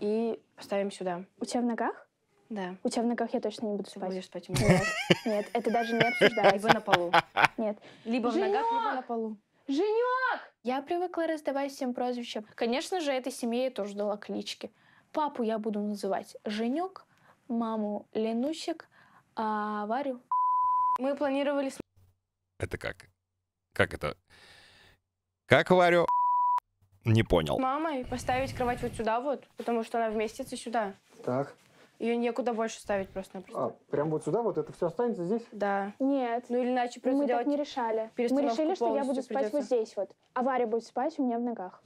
и поставим сюда. У тебя в ногах? Да. У тебя в ногах я точно не буду спать. будешь спать у (laughs) меня. Нет, нет, это даже не (laughs) обсуждается. Либо на полу. Нет. Либо в ногах, либо на полу. «Женек!» Я привыкла раздавать всем прозвища. Конечно же, этой семье я тоже дала клички. Папу я буду называть Женек, маму Ленусик, а Варю Мы планировали... Это как? Как это? Как Варю? Не понял. мамой поставить кровать вот сюда вот, потому что она вместится сюда. Так. Ее некуда больше ставить просто-напросто. А, прям вот сюда вот это все останется здесь? Да. Нет. Ну или иначе придется Мы так не решали. Мы решили, что я буду спать придется. вот здесь вот. А Варя будет спать у меня в ногах.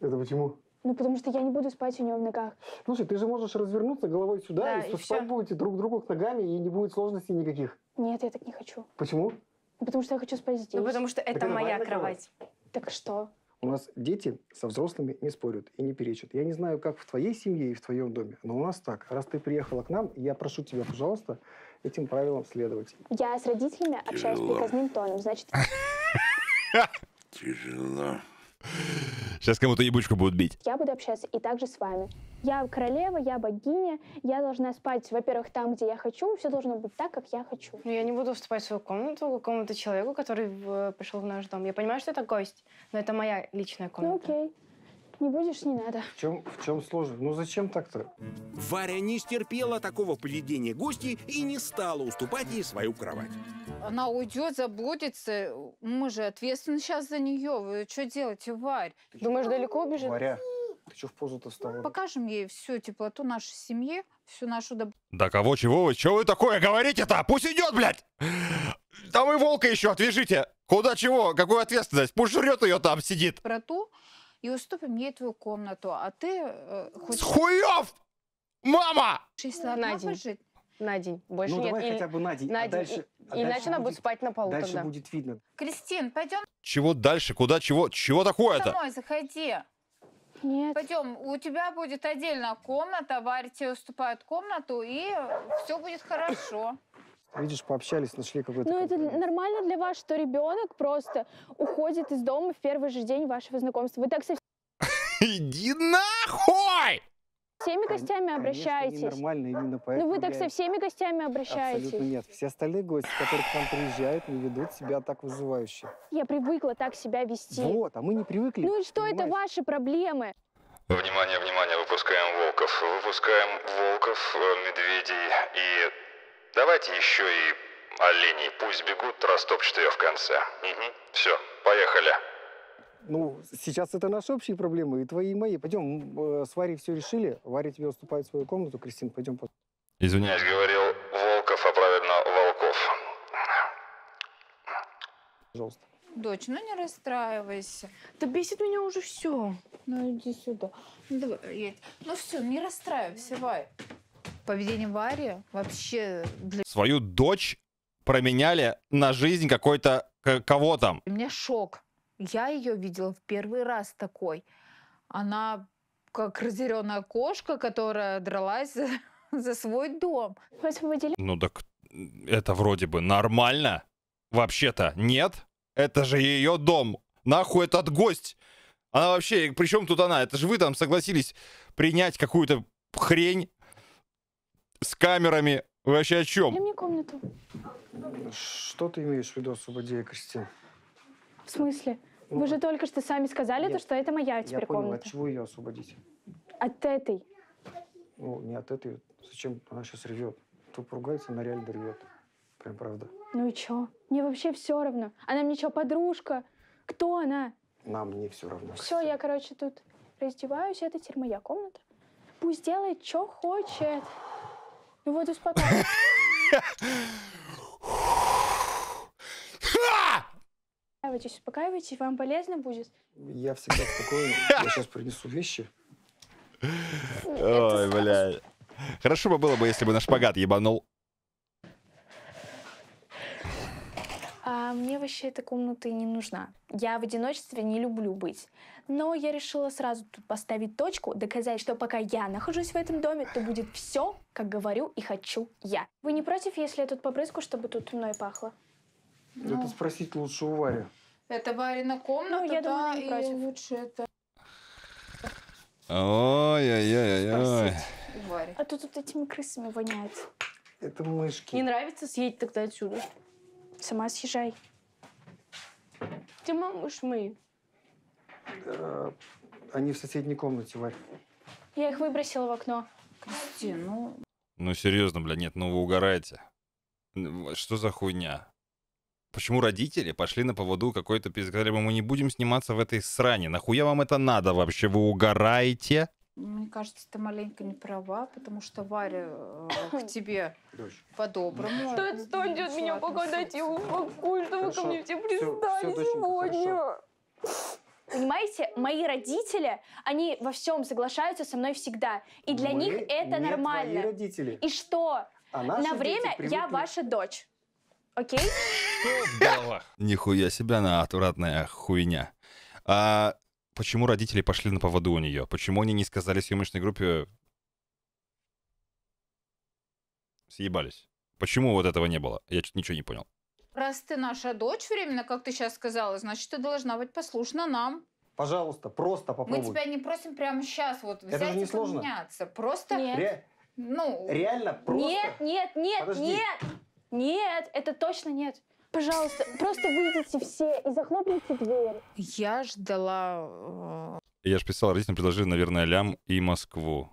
Это почему? Ну, потому что я не буду спать у него в ногах. Слушай, ты же можешь развернуться головой сюда, да, и, и спать будете друг другу к ногами, и не будет сложностей никаких. Нет, я так не хочу. Почему? Ну, потому что я хочу спать ну, здесь. Ну, потому что это так моя кровать. кровать. Так что? У нас дети со взрослыми не спорят и не перечат. Я не знаю, как в твоей семье и в твоем доме, но у нас так. Раз ты приехала к нам, я прошу тебя, пожалуйста, этим правилам следовать. Я с родителями Тяжело. общаюсь приказным тоном, значит... Тяжело. Сейчас кому-то ебучку будут бить. Я буду общаться и также с вами. Я королева, я богиня, я должна спать, во-первых, там, где я хочу, все должно быть так, как я хочу. Но ну, я не буду вступать в свою комнату какому-то человеку, который э, пришел в наш дом. Я понимаю, что это гость, но это моя личная комната. Ну окей. Не будешь, не надо. В чем, в чем сложно? Ну зачем так-то? Варя не стерпела такого поведения гостей и не стала уступать ей свою кровать. Она уйдет, заботится. Мы же ответственны сейчас за нее. Вы что делаете, Варь? Ты Думаешь, далеко убежит? Варя, ты что в позу-то встала? Ну, покажем ей всю теплоту нашей семьи, всю нашу добро. Да кого, чего вы? Чего вы такое говорите-то? Пусть идет, блядь! Там и волка еще отвяжите! Куда чего? Какую ответственность? Пусть жрет ее там, сидит. Про ту, и уступим ей твою комнату, а ты э, хоть... схуев, Мама! Если одна на день. жить. На день. Больше ну, нет. давай Или... хотя бы на день. А на а день. Дальше, а дальше иначе будет... она будет спать на полу Дальше тогда. будет видно. Кристин, пойдем... Чего дальше? Куда? Чего? Чего такое-то? Самой заходи. Нет. Пойдем, у тебя будет отдельная комната, Варя тебе уступает комнату, и все будет хорошо. Видишь, пообщались, нашли какой-то... Ну, это нормально для вас, что ребенок просто уходит из дома в первый же день вашего знакомства. Вы так со (laughs) Иди нахуй! всеми гостями обращаетесь. нормально, именно поэтому. Ну вы так я... со всеми гостями обращаетесь. Абсолютно нет. Все остальные гости, которые к нам приезжают, не ведут себя так вызывающе. Я привыкла так себя вести. Вот, а мы не привыкли. Ну и что понимаешь? это ваши проблемы? Внимание, внимание, выпускаем волков. Выпускаем волков, э, медведей и Давайте еще и оленей. Пусть бегут, растопчут ее в конце. Угу. Все, поехали. Ну, сейчас это наши общие проблемы, и твои, и мои. Пойдем, э, с Варей все решили. Варя тебе уступает в свою комнату. Кристин, пойдем. Извиняюсь, говорил Волков, а правильно, Волков. Пожалуйста. Дочь, ну не расстраивайся. Да бесит меня уже все. Ну иди сюда. Ну, давай, едь. Ну все, не расстраивайся, Варя поведение Вари вообще для Свою дочь променяли на жизнь какой-то кого там. у меня шок. Я ее видела в первый раз такой. Она как разъяренная кошка, которая дралась за, (laughs) за свой дом. Освободили. Ну так это вроде бы нормально. Вообще-то нет. Это же ее дом. Нахуй этот гость. Она вообще, при чем тут она? Это же вы там согласились принять какую-то хрень с камерами. Вы вообще о чем? Дай мне комнату. Что ты имеешь в виду освободи Кристин? В смысле? Вы ну, же только что сами сказали, я, то, что это моя теперь я понял, комната. от чего ее освободить? От этой. Ну, не от этой. Зачем? Она сейчас ревет. Кто поругается, она реально ревет. Прям правда. Ну и чё? Мне вообще все равно. Она мне чё, подружка? Кто она? Нам не все равно. Все, я, короче, тут раздеваюсь. Это теперь моя комната. Пусть делает, что хочет. Ну вот успокойся. Успокаивайтесь, успокаивайтесь, вам полезно будет. Я всегда спокоен. Я сейчас принесу вещи. Ой, блядь. Хорошо бы было бы, если бы наш шпагат ебанул. А мне вообще эта комната не нужна. Я в одиночестве не люблю быть. Но я решила сразу тут поставить точку, доказать, что пока я нахожусь в этом доме, то будет все, как говорю и хочу я. Вы не против, если я тут попрыску, чтобы тут мной пахло? Ну. Это спросить лучше у Вари. Это Варина комната, ну, я да, думаю, и лучше это... Ой-ой-ой-ой. А тут вот этими крысами воняет. Это мышки. Не нравится, съесть тогда отсюда. Сама съезжай. Ты малыш мы. Э, они в соседней комнате, Варь. Я их выбросила в окно. Кости, ну... Ну, серьезно, бля, нет, ну вы угораете. Ну, что за хуйня? Почему родители пошли на поводу какой-то пизды? мы не будем сниматься в этой сране. Нахуя вам это надо вообще? Вы угораете? Мне кажется, ты маленько не права, потому что Варя э, к (laughs) тебе по-доброму. Да отстань от меня, пока дайте я упакую, угу, что ко мне все пристали сегодня. Хорошо. Понимаете, мои родители, они во всем соглашаются со мной всегда. И для Мы них это не нормально. Твои родители. И что? А На время привыкли... я ваша дочь. Окей? Нихуя себя на отвратная хуйня. А почему родители пошли на поводу у нее? Почему они не сказали съемочной группе съебались? Почему вот этого не было? Я что-то ничего не понял. Раз ты наша дочь временно, как ты сейчас сказала, значит, ты должна быть послушна нам. Пожалуйста, просто попробуй. Мы тебя не просим прямо сейчас вот взять Это же не и сложно. поменяться. Просто... Нет. Ре... Ну... Реально просто... Нет, нет, нет, Подожди. нет! Нет, это точно нет. Пожалуйста, просто выйдите все и захлопните дверь. Я ждала... Э, Я же писал родителям, предложили, наверное, лям и Москву.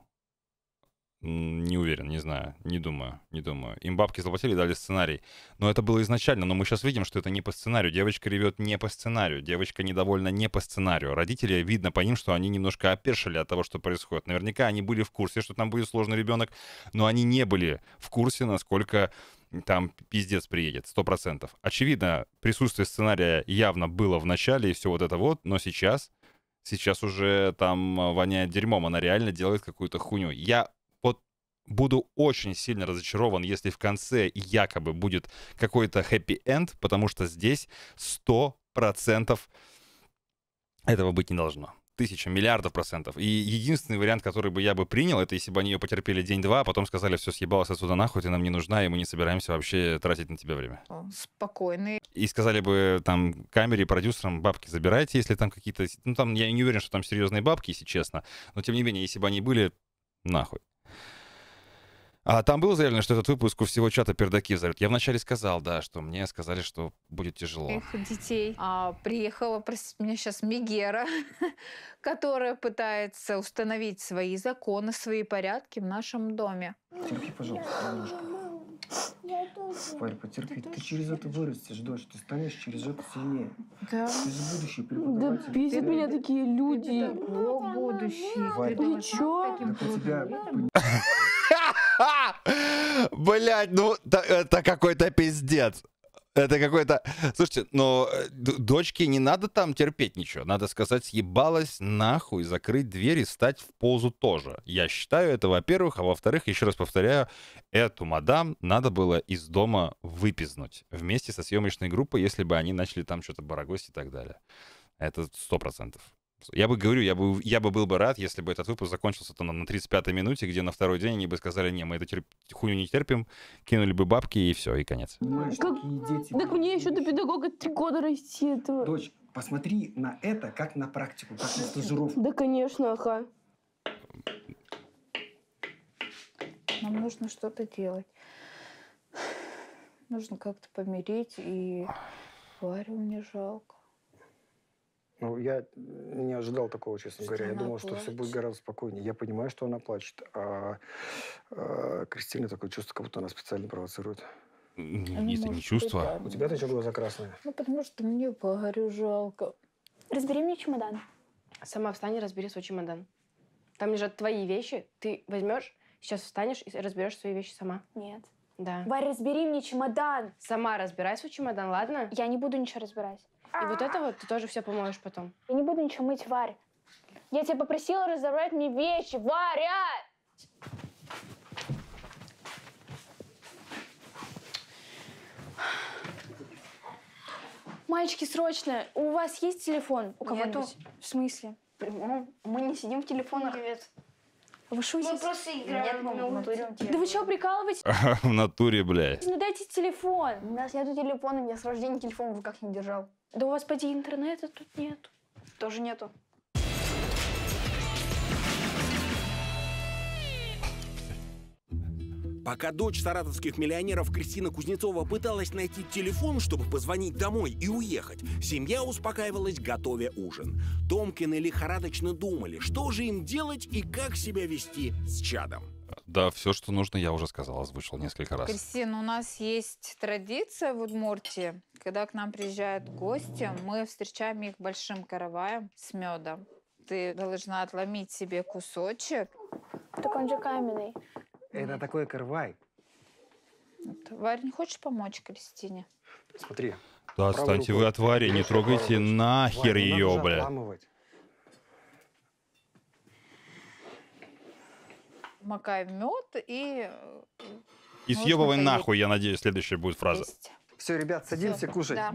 Не уверен, не знаю, не думаю, не думаю. Им бабки заплатили, дали сценарий. Но это было изначально, но мы сейчас видим, что это не по сценарию. Девочка ревет не по сценарию, девочка недовольна не по сценарию. Родители, видно по ним, что они немножко опершили от того, что происходит. Наверняка они были в курсе, что там будет сложный ребенок, но они не были в курсе, насколько там пиздец приедет, сто процентов. Очевидно, присутствие сценария явно было в начале и все вот это вот, но сейчас сейчас уже там э, воняет дерьмом, она реально делает какую-то хуйню. Я буду очень сильно разочарован, если в конце якобы будет какой-то хэппи-энд, потому что здесь 100% этого быть не должно. Тысяча, миллиардов процентов. И единственный вариант, который бы я бы принял, это если бы они ее потерпели день-два, а потом сказали, все, съебалось отсюда нахуй, ты нам не нужна, и мы не собираемся вообще тратить на тебя время. Спокойный. И сказали бы там камере, продюсерам, бабки забирайте, если там какие-то... Ну там, я не уверен, что там серьезные бабки, если честно, но тем не менее, если бы они были, нахуй. А, там было заявлено, что этот выпуск у всего чата пердаки взорвет. Я вначале сказал, да, что мне сказали, что будет тяжело. Эх, детей. А, приехала, простите, меня сейчас Мегера, (laughs) которая пытается установить свои законы, свои порядки в нашем доме. Терпи, пожалуйста, немножко. Валь, потерпи. Ты через это вырастешь, дочь. Ты станешь через это сильнее. Да. Ты же будущий преподаватель. Да бесит меня такие люди. О, будущее. Валь, ты думаешь, тебя... (laughs) Блять, ну это какой-то пиздец. Это какой-то... Слушайте, но э, дочке не надо там терпеть ничего. Надо сказать, съебалась нахуй, закрыть дверь и стать в позу тоже. Я считаю это, во-первых. А во-вторых, еще раз повторяю, эту мадам надо было из дома выпизнуть вместе со съемочной группой, если бы они начали там что-то барагосить и так далее. Это сто процентов. Я бы говорю, я бы, я бы был бы рад, если бы этот выпуск закончился там, на 35-й минуте, где на второй день они бы сказали, не, мы эту терп... хуйню не терпим, кинули бы бабки и все, и конец. Понимаешь, как... такие дети. Так мне еще до педагога три года расти. этого? Дочь, посмотри на это как на практику, как на стажировку. Да, конечно, ага. Нам нужно что-то делать. Нужно как-то помирить, и Варю мне жалко. Ну, я не ожидал такого, честно что говоря. Я думал, плачет. что все будет гораздо спокойнее. Я понимаю, что она плачет, а, а Кристина такое чувство, как будто она специально провоцирует. Нет, это не чувство. У тебя-то что глаза красные? Ну, потому что мне Варю жалко. Разбери мне чемодан. Сама встань и разбери свой чемодан. Там лежат твои вещи. Ты возьмешь, сейчас встанешь и разберешь свои вещи сама. Нет. Да. Варя, разбери мне чемодан. Сама разбирай свой чемодан, ладно? Я не буду ничего разбирать. И вот это а. вот ты тоже все поможешь потом. Я не буду ничего мыть, Варя. Я тебя попросила разобрать мне вещи, Варя! Мальчики, срочно! У вас есть телефон? У кого-нибудь? В смысле? Ну, мы не сидим в телефонах. Привет. Вы шутите? Мы просто играем. Да вы что, прикалываетесь? (laughs) В натуре, блядь. Ну дайте телефон. У нас нету телефона, у меня с рождения телефон в руках не держал. Да у вас, поди, интернета тут нет. Тоже нету. Пока дочь саратовских миллионеров Кристина Кузнецова пыталась найти телефон, чтобы позвонить домой и уехать, семья успокаивалась, готовя ужин. Томкины лихорадочно думали, что же им делать и как себя вести с чадом. Да, все, что нужно, я уже сказал, озвучил несколько раз. Кристина, у нас есть традиция в Удмуртии, когда к нам приезжают гости, мы встречаем их большим караваем с медом. Ты должна отломить себе кусочек. Так он же каменный. Это такой карвай. Варя, не хочешь помочь Кристине? Смотри. Да, отстаньте вы от Варя, не трогайте нахер ее, бля. Отламывать. макай в мед и... Э, и съебывай нахуй, я надеюсь, следующая будет фраза. Все, ребят, садимся Все. кушать. Да.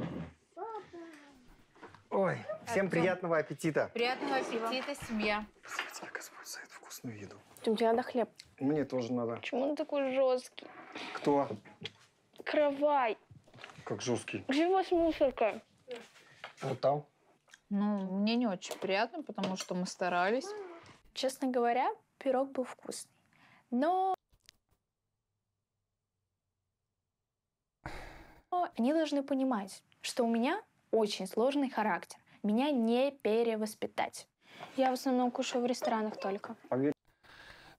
Ой, всем Это... приятного аппетита. Приятного аппетита семье. Спасибо тебе, Господь, за эту вкусную еду. Тем тебе надо хлеб. Мне тоже надо. Почему он такой жесткий? Кто? Кровай. Как жесткий? Где у вас мусорка? Вот там. Ну, мне не очень приятно, потому что мы старались. Честно говоря, пирог был вкусный но они должны понимать, что у меня очень сложный характер. Меня не перевоспитать. Я в основном кушаю в ресторанах только. А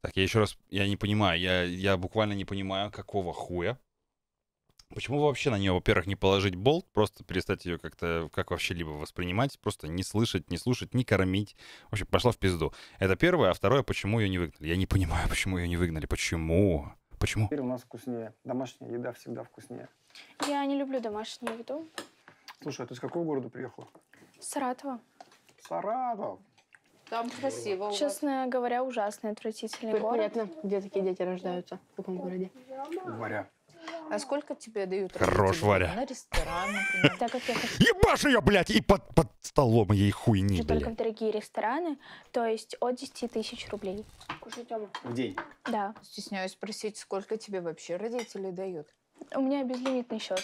так, я еще раз, я не понимаю, я, я буквально не понимаю, какого хуя Почему вообще на нее, во-первых, не положить болт, просто перестать ее как-то, как вообще либо воспринимать, просто не слышать, не слушать, не кормить. В общем, пошла в пизду. Это первое. А второе, почему ее не выгнали? Я не понимаю, почему ее не выгнали. Почему? Почему? Теперь у нас вкуснее. Домашняя еда всегда вкуснее. Я не люблю домашнюю еду. Слушай, а ты с какого города приехала? С Саратова. Саратов? Там красиво. Честно говоря, ужасный, отвратительный Теперь город. Понятно, где такие дети рождаются, в каком городе. Варя. А сколько тебе дают? Хорош, Варя. На ресторан, например. Так как я хочу... Ебашь ее, блядь, и под, под столом ей хуйни, блядь. Только в дорогие рестораны, то есть от 10 тысяч рублей. Кушать Тёма. В день? Да. Стесняюсь спросить, сколько тебе вообще родители дают? У меня безлимитный счет.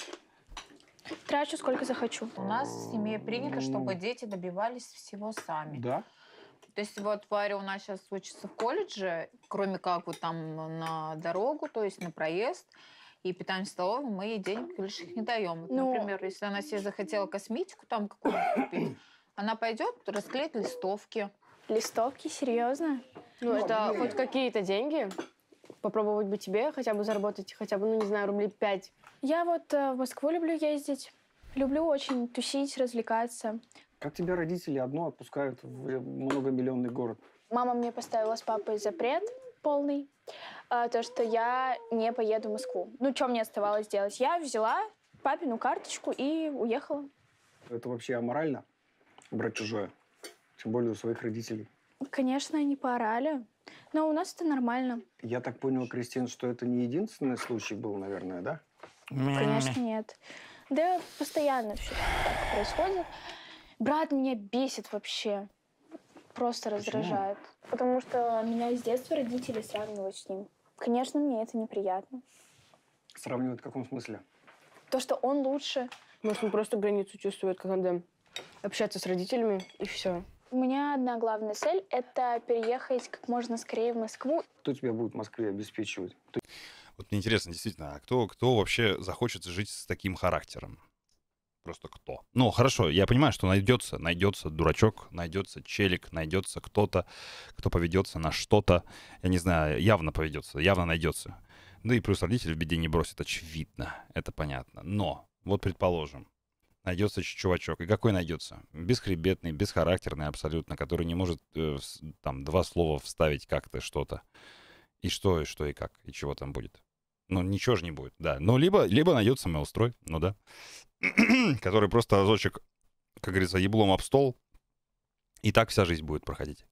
Трачу сколько захочу. У нас в семье принято, чтобы дети добивались всего сами. Да? То есть вот Варя у нас сейчас учится в колледже, кроме как вот там на дорогу, то есть на проезд и питание столовым мы ей денег лишь лишних не даем. Ну... Например, если она себе захотела косметику там какую-то купить, она пойдет расклеить листовки. Листовки? Серьезно? Ну, ну это нет. хоть какие-то деньги. Попробовать бы тебе хотя бы заработать, хотя бы, ну, не знаю, рублей пять. Я вот э, в Москву люблю ездить. Люблю очень тусить, развлекаться. Как тебя родители одно отпускают в э, многомиллионный город? Мама мне поставила с папой запрет полный. А, то, что я не поеду в Москву. Ну, что мне оставалось делать? Я взяла папину карточку и уехала. Это вообще аморально? Брать чужое? Тем более у своих родителей. Конечно, они поорали. Но у нас это нормально. Я так понял, Кристина, что это не единственный случай был, наверное, да? М-м-м. Конечно, нет. Да постоянно все происходит. Брат меня бесит вообще просто Почему? раздражает. Потому что меня с детства родители сравнивают с ним. Конечно, мне это неприятно. Сравнивают в каком смысле? То, что он лучше. Может, он просто границу чувствует, как надо общаться с родителями, и все. У меня одна главная цель — это переехать как можно скорее в Москву. Кто тебя будет в Москве обеспечивать? Вот мне интересно, действительно, а кто, кто вообще захочет жить с таким характером? Просто кто? Ну, хорошо, я понимаю, что найдется, найдется дурачок, найдется челик, найдется кто-то, кто поведется на что-то. Я не знаю, явно поведется, явно найдется. Ну и плюс родители в беде не бросят, очевидно, это понятно. Но, вот предположим, найдется чувачок. И какой найдется? Бесхребетный, бесхарактерный абсолютно, который не может э, там два слова вставить как-то что-то. И что, и что, и как, и чего там будет. Ну, ничего же не будет, да. Ну, либо, либо найдет самоустрой, ну да. (clears throat) Который просто разочек, как говорится, еблом об стол. И так вся жизнь будет проходить.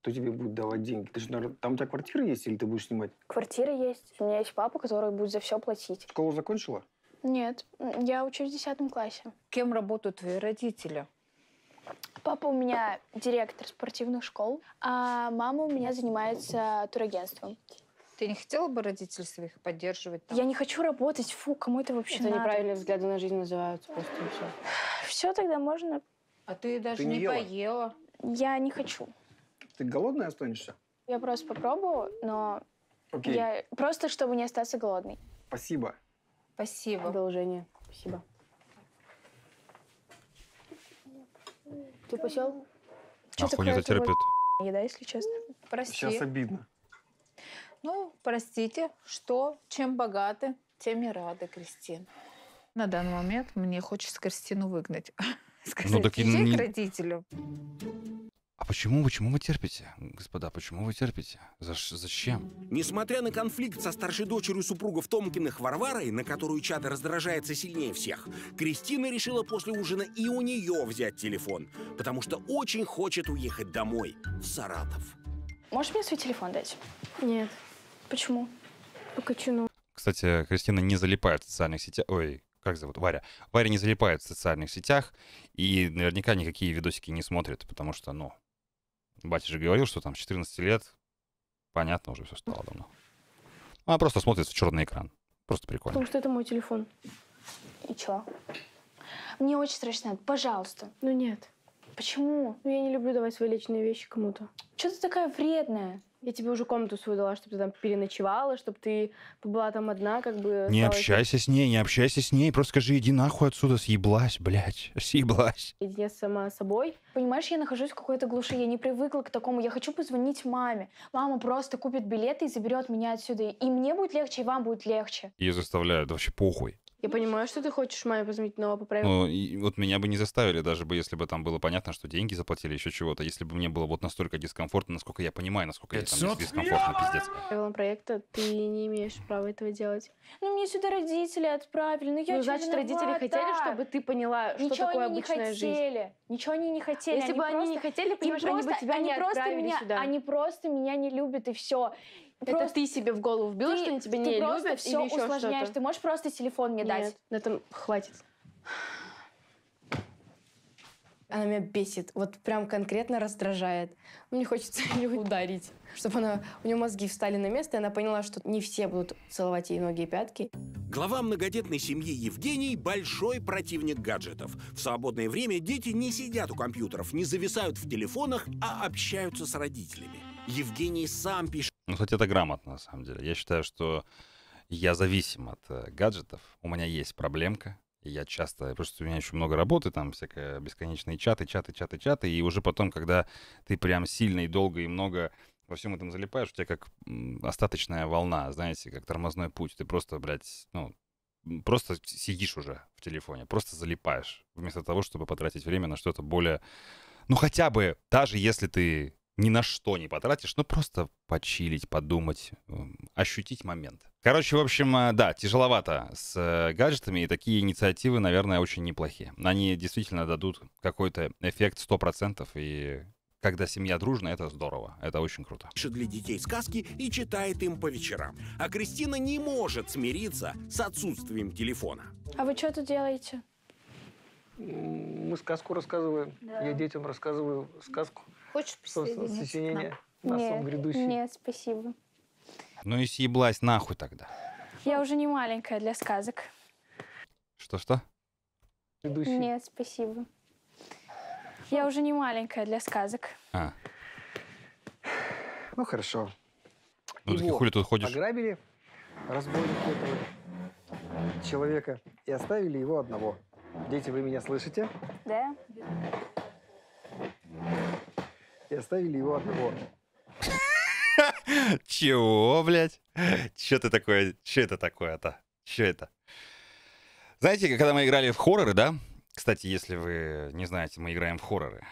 Кто тебе будет давать деньги? Ты же, наверное, там у тебя квартира есть или ты будешь снимать? Квартира есть. У меня есть папа, который будет за все платить. Школу закончила? Нет, я учусь в 10 классе. Кем работают твои родители? Папа у меня директор спортивных школ, а мама у меня занимается турагентством. Ты не хотела бы родителей своих поддерживать? Там? Я не хочу работать, фу, кому это вообще это надо? неправильные взгляды на жизнь называются просто и все. Все тогда можно. А ты даже ты не, не ела. поела. Я не хочу. Ты голодная останешься? Я просто попробую, но Окей. я просто, чтобы не остаться голодной. Спасибо. Спасибо. Продолжение. Спасибо. Ты посел? Что Охуенно это терпит. Еда, если честно. Прости. Сейчас обидно. Ну, простите, что чем богаты, тем и рады, Кристин. На данный момент мне хочется Кристину выгнать. (laughs) Сказать, ну, так и... Не... к родителю. А почему, почему вы терпите, господа, почему вы терпите? За, зачем? Несмотря на конфликт со старшей дочерью супругов Томкиных Варварой, на которую Чада раздражается сильнее всех, Кристина решила после ужина и у нее взять телефон, потому что очень хочет уехать домой, в Саратов. Можешь мне свой телефон дать? Нет. Почему? По ну, качану. Кстати, Кристина не залипает в социальных сетях. Ой, как зовут? Варя. Варя не залипает в социальных сетях и наверняка никакие видосики не смотрит, потому что, ну, батя же говорил, что там 14 лет, понятно уже все стало давно. Ну, она просто смотрит в черный экран. Просто прикольно. Потому что это мой телефон. И чё? Мне очень страшно. Пожалуйста. Ну нет. Почему? Ну я не люблю давать свои личные вещи кому-то. Чё ты такая вредная? Я тебе уже комнату свою дала, чтобы ты там переночевала, чтобы ты была там одна, как бы... Не общайся с ней, не общайся с ней, просто скажи, иди нахуй отсюда, съеблась, блядь, (laughs) съеблась. Я сама собой. Понимаешь, я нахожусь в какой-то глуши, я не привыкла к такому, я хочу позвонить маме. Мама просто купит билеты и заберет меня отсюда, и мне будет легче, и вам будет легче. И заставляют, вообще похуй. Я понимаю, что ты хочешь маме позвонить, но по правилам... Ну, и вот меня бы не заставили, даже бы если бы там было понятно, что деньги заплатили, еще чего-то. Если бы мне было вот настолько дискомфортно, насколько я понимаю, насколько 500? я там дискомфортно, пиздец. По правилам проекта ты не имеешь права этого делать. Ну, мне сюда родители отправили, ну я Ну, значит, виновата? родители хотели, чтобы ты поняла, что Ничего такое обычная хотели. жизнь. Ничего они не хотели. Если они бы просто... они не хотели, понимаешь, они бы тебя они не просто отправили меня, сюда. Они просто меня не любят, и все. Просто... Это ты себе в голову вбил, ты, что они тебя ты не просто любят все или еще усложняешь. Что-то? Ты можешь просто телефон мне Нет, дать? на этом хватит. Она меня бесит, вот прям конкретно раздражает. Мне хочется (laughs) ее ударить, чтобы она, у нее мозги встали на место, и она поняла, что не все будут целовать ей ноги и пятки. Глава многодетной семьи Евгений – большой противник гаджетов. В свободное время дети не сидят у компьютеров, не зависают в телефонах, а общаются с родителями. Евгений сам пишет ну, кстати, это грамотно, на самом деле. Я считаю, что я зависим от э, гаджетов. У меня есть проблемка. И я часто, просто у меня еще много работы, там всякие бесконечные чаты, чаты, чаты, чаты. И уже потом, когда ты прям сильно и долго и много во всем этом залипаешь, у тебя как остаточная волна, знаете, как тормозной путь. Ты просто, блядь, ну, просто сидишь уже в телефоне, просто залипаешь, вместо того, чтобы потратить время на что-то более... Ну, хотя бы, даже если ты ни на что не потратишь, но ну, просто почилить, подумать, ощутить момент. Короче, в общем, э, да, тяжеловато с э, гаджетами, и такие инициативы, наверное, очень неплохие. Они действительно дадут какой-то эффект 100%, и когда семья дружна, это здорово, это очень круто. Пишет для детей сказки и читает им по вечерам. А Кристина не может смириться с отсутствием телефона. А вы что тут делаете? Мы сказку рассказываем. Да. Я детям рассказываю сказку хочешь присоединиться сочинение к нам? на сон грядущий? Нет, спасибо. Ну и съеблась нахуй тогда. Я уже не маленькая для сказок. Что-что? Грядущий? Нет, спасибо. Я уже не маленькая для сказок. А. Ну хорошо. Ну Его так хули тут ходишь? Ограбили разбойники этого человека и оставили его одного. Дети, вы меня слышите? Да и оставили его одного. Чего, блядь? Че ты такое? Че это такое-то? Че это? Знаете, когда мы играли в хорроры, да? Кстати, если вы не знаете, мы играем в хорроры.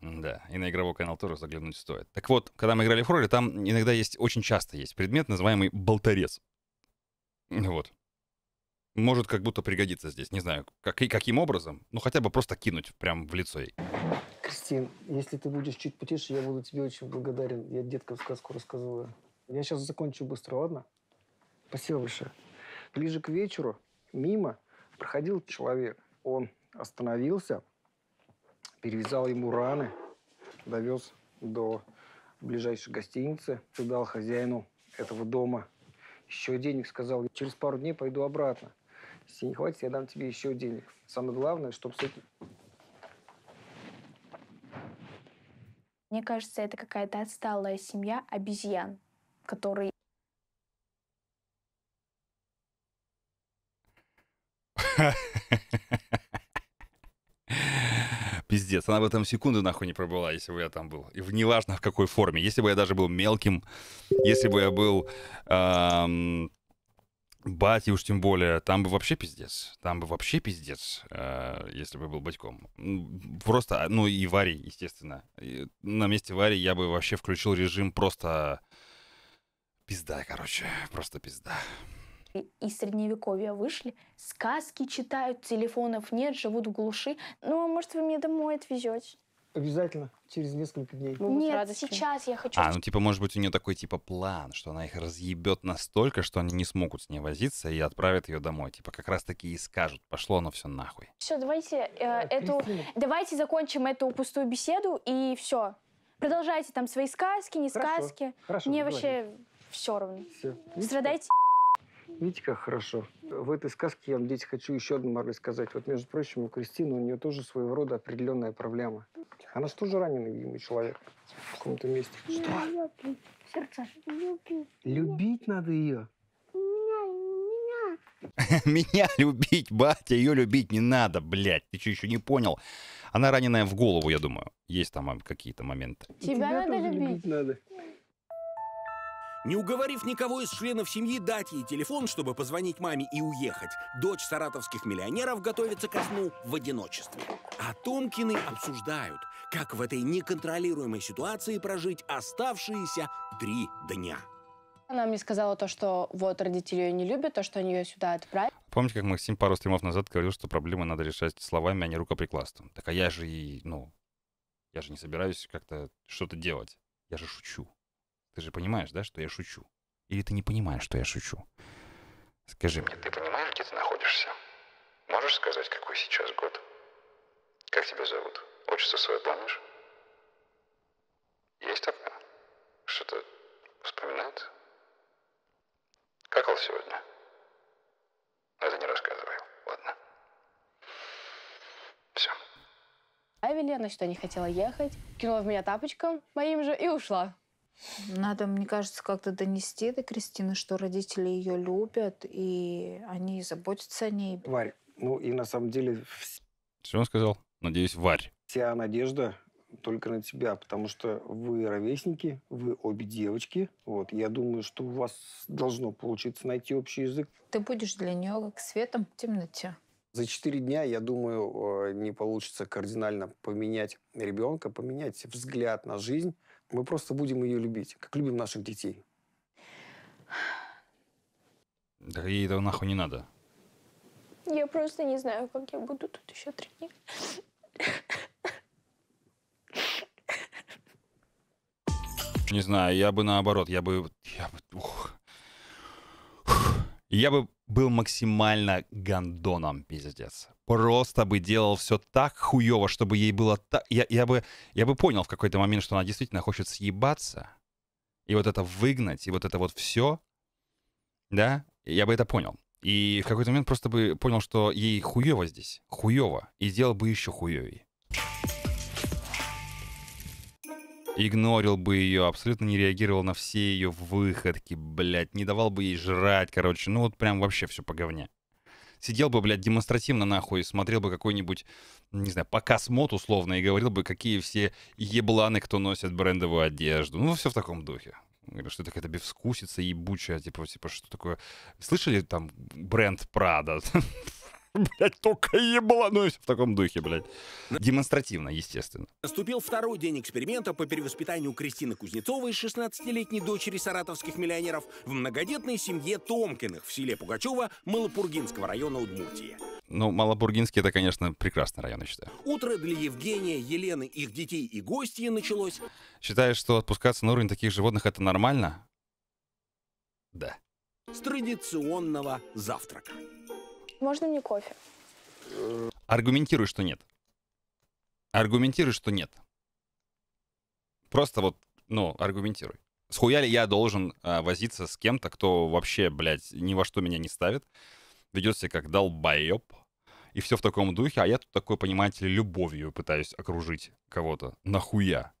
Да, и на игровой канал тоже заглянуть стоит. Так вот, когда мы играли в хорроры, там иногда есть, очень часто есть предмет, называемый болторез. Вот. Может как будто пригодится здесь, не знаю, как и каким образом, ну хотя бы просто кинуть прям в лицо ей. Кристин, если ты будешь чуть потише, я буду тебе очень благодарен. Я деткам сказку рассказываю. Я сейчас закончу быстро, ладно? Спасибо большое. Ближе к вечеру мимо проходил человек. Он остановился, перевязал ему раны, довез до ближайшей гостиницы, дал хозяину этого дома еще денег, сказал, через пару дней пойду обратно. Если не хватит, я дам тебе еще денег. Самое главное, чтобы с этим Мне кажется, это какая-то отсталая семья обезьян, которые... (laughs) Пиздец, она в этом секунду нахуй не пробыла, если бы я там был. И в, неважно в какой форме. Если бы я даже был мелким, если бы я был эм, Бать Бати уж тем более, там бы вообще пиздец. Там бы вообще пиздец, э, если бы был батьком. Просто, а, ну и Варий, естественно. И на месте Варий я бы вообще включил режим просто пизда, короче. Просто пизда. Из средневековья вышли, сказки читают, телефонов нет, живут в глуши. Ну, а может, вы мне домой отвезете? Обязательно, через несколько дней. Мы Нет, сейчас я хочу... А, ну типа, может быть, у нее такой типа план, что она их разъебет настолько, что они не смогут с ней возиться и отправят ее домой. Типа, как раз таки и скажут, пошло оно все нахуй. Все, давайте э, эту... Давайте закончим эту пустую беседу и все. Продолжайте там свои сказки, не Хорошо. сказки. Хорошо, Мне вообще все равно. Все. Страдайте. Видите, как хорошо. В этой сказке я вам, дети, хочу еще одну мораль сказать. Вот, между прочим, у Кристины у нее тоже своего рода определенная проблема. Она же тоже раненый, видимо, человек в каком-то месте. Что? Люблю. Сердце. Люблю. Любить надо ее? Меня, меня. (laughs) меня любить, батя, ее любить не надо, блядь. Ты что, еще не понял? Она раненая в голову, я думаю. Есть там какие-то моменты. Тебя, Тебя надо любить. любить надо. Не уговорив никого из членов семьи дать ей телефон, чтобы позвонить маме и уехать, дочь саратовских миллионеров готовится ко сну в одиночестве. А Томкины обсуждают, как в этой неконтролируемой ситуации прожить оставшиеся три дня. Она мне сказала то, что вот родители ее не любят, то, что они ее сюда отправили. Помните, как Максим пару стримов назад говорил, что проблемы надо решать словами, а не рукоприкладством? Так а я же и, ну, я же не собираюсь как-то что-то делать. Я же шучу. Ты же понимаешь, да, что я шучу? Или ты не понимаешь, что я шучу? Скажи мне, ты понимаешь, где ты находишься? Можешь сказать, какой сейчас год? Как тебя зовут? Отчество свое помнишь? Есть такое? Что-то вспоминается? Какал сегодня? Это не рассказывай, ладно. Все. А Велена, что не хотела ехать, кинула в меня тапочком моим же и ушла. Надо, мне кажется, как-то донести до Кристины, что родители ее любят, и они заботятся о ней. Варь, ну и на самом деле... Что он сказал? Надеюсь, Варь. Вся надежда только на тебя, потому что вы ровесники, вы обе девочки. Вот, я думаю, что у вас должно получиться найти общий язык. Ты будешь для нее как светом в темноте. За четыре дня, я думаю, э, не получится кардинально поменять ребенка, поменять взгляд на жизнь. Мы просто будем ее любить, как любим наших детей. Да ей этого нахуй не надо. Я просто не знаю, как я буду тут еще три дня. Не знаю, я бы наоборот, я бы... Я бы, ух, я бы был максимально гандоном, пиздец. Просто бы делал все так хуево, чтобы ей было так... Я, я, бы, я бы понял в какой-то момент, что она действительно хочет съебаться. И вот это выгнать, и вот это вот все, да, я бы это понял. И в какой-то момент просто бы понял, что ей хуево здесь, хуево, и сделал бы еще хуевей. игнорил бы ее, абсолютно не реагировал на все ее выходки, блядь, не давал бы ей жрать, короче, ну вот прям вообще все по говне. Сидел бы, блядь, демонстративно нахуй, смотрел бы какой-нибудь, не знаю, показ мод условно и говорил бы, какие все ебланы, кто носит брендовую одежду. Ну, все в таком духе. Что это какая-то безвкусица ебучая, типа, типа, что такое? Слышали там бренд Прада? (laughs) Блять, только ебланусь в таком духе, блядь. Демонстративно, естественно. Наступил второй день эксперимента по перевоспитанию Кристины Кузнецовой, 16-летней дочери саратовских миллионеров, в многодетной семье Томкиных в селе Пугачева Малопургинского района Удмуртии. Ну, Малопургинский — это, конечно, прекрасный район, я считаю. Утро для Евгения, Елены, их детей и гостей началось. Считаешь, что отпускаться на уровень таких животных — это нормально? Да. С традиционного завтрака. Можно мне кофе? Аргументируй, что нет. Аргументируй, что нет. Просто вот, ну, аргументируй. Схуя ли я должен а, возиться с кем-то, кто вообще, блядь, ни во что меня не ставит, ведет себя как долбоеб, и все в таком духе, а я тут такой, понимаете ли, любовью пытаюсь окружить кого-то. Нахуя?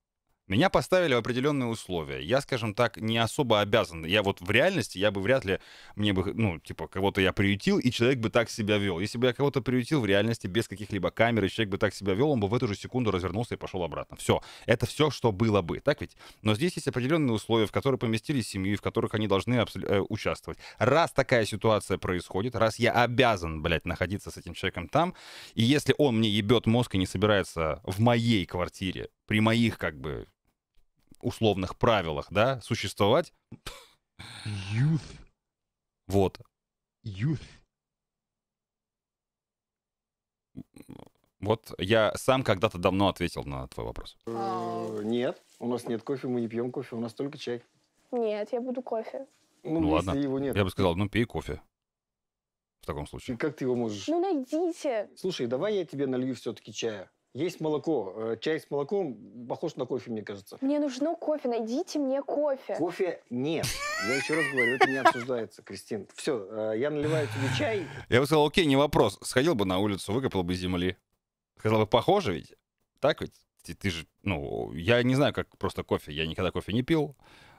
Меня поставили в определенные условия. Я, скажем так, не особо обязан. Я вот в реальности, я бы вряд ли, мне бы, ну, типа, кого-то я приютил, и человек бы так себя вел. Если бы я кого-то приютил в реальности без каких-либо камер, и человек бы так себя вел, он бы в эту же секунду развернулся и пошел обратно. Все. Это все, что было бы. Так ведь? Но здесь есть определенные условия, в которые поместились семью, в которых они должны абсол- э, участвовать. Раз такая ситуация происходит, раз я обязан, блядь, находиться с этим человеком там, и если он мне ебет мозг и не собирается в моей квартире при моих, как бы, условных правилах, да, существовать. Youth. Вот. Youth. Вот я сам когда-то давно ответил на твой вопрос. Э, нет, у нас нет кофе, мы не пьем кофе, у нас только чай. Нет, я буду кофе. Ну, Ну, если ладно. его нет. Я бы сказал, ну пей кофе. В таком случае. Как ты его можешь? Ну найдите. Слушай, давай я тебе налью все-таки чая. Есть молоко, э, чай с молоком похож на кофе, мне кажется. Мне нужно кофе, найдите мне кофе. Кофе нет. Я еще раз говорю, это не обсуждается, Кристин. Все, э, я наливаю тебе чай. Я бы сказал, окей, не вопрос. Сходил бы на улицу, выкопал бы земли. Сказал бы, похоже ведь? Так ведь? Ты, ты же, ну, я не знаю, как просто кофе. Я никогда кофе не пил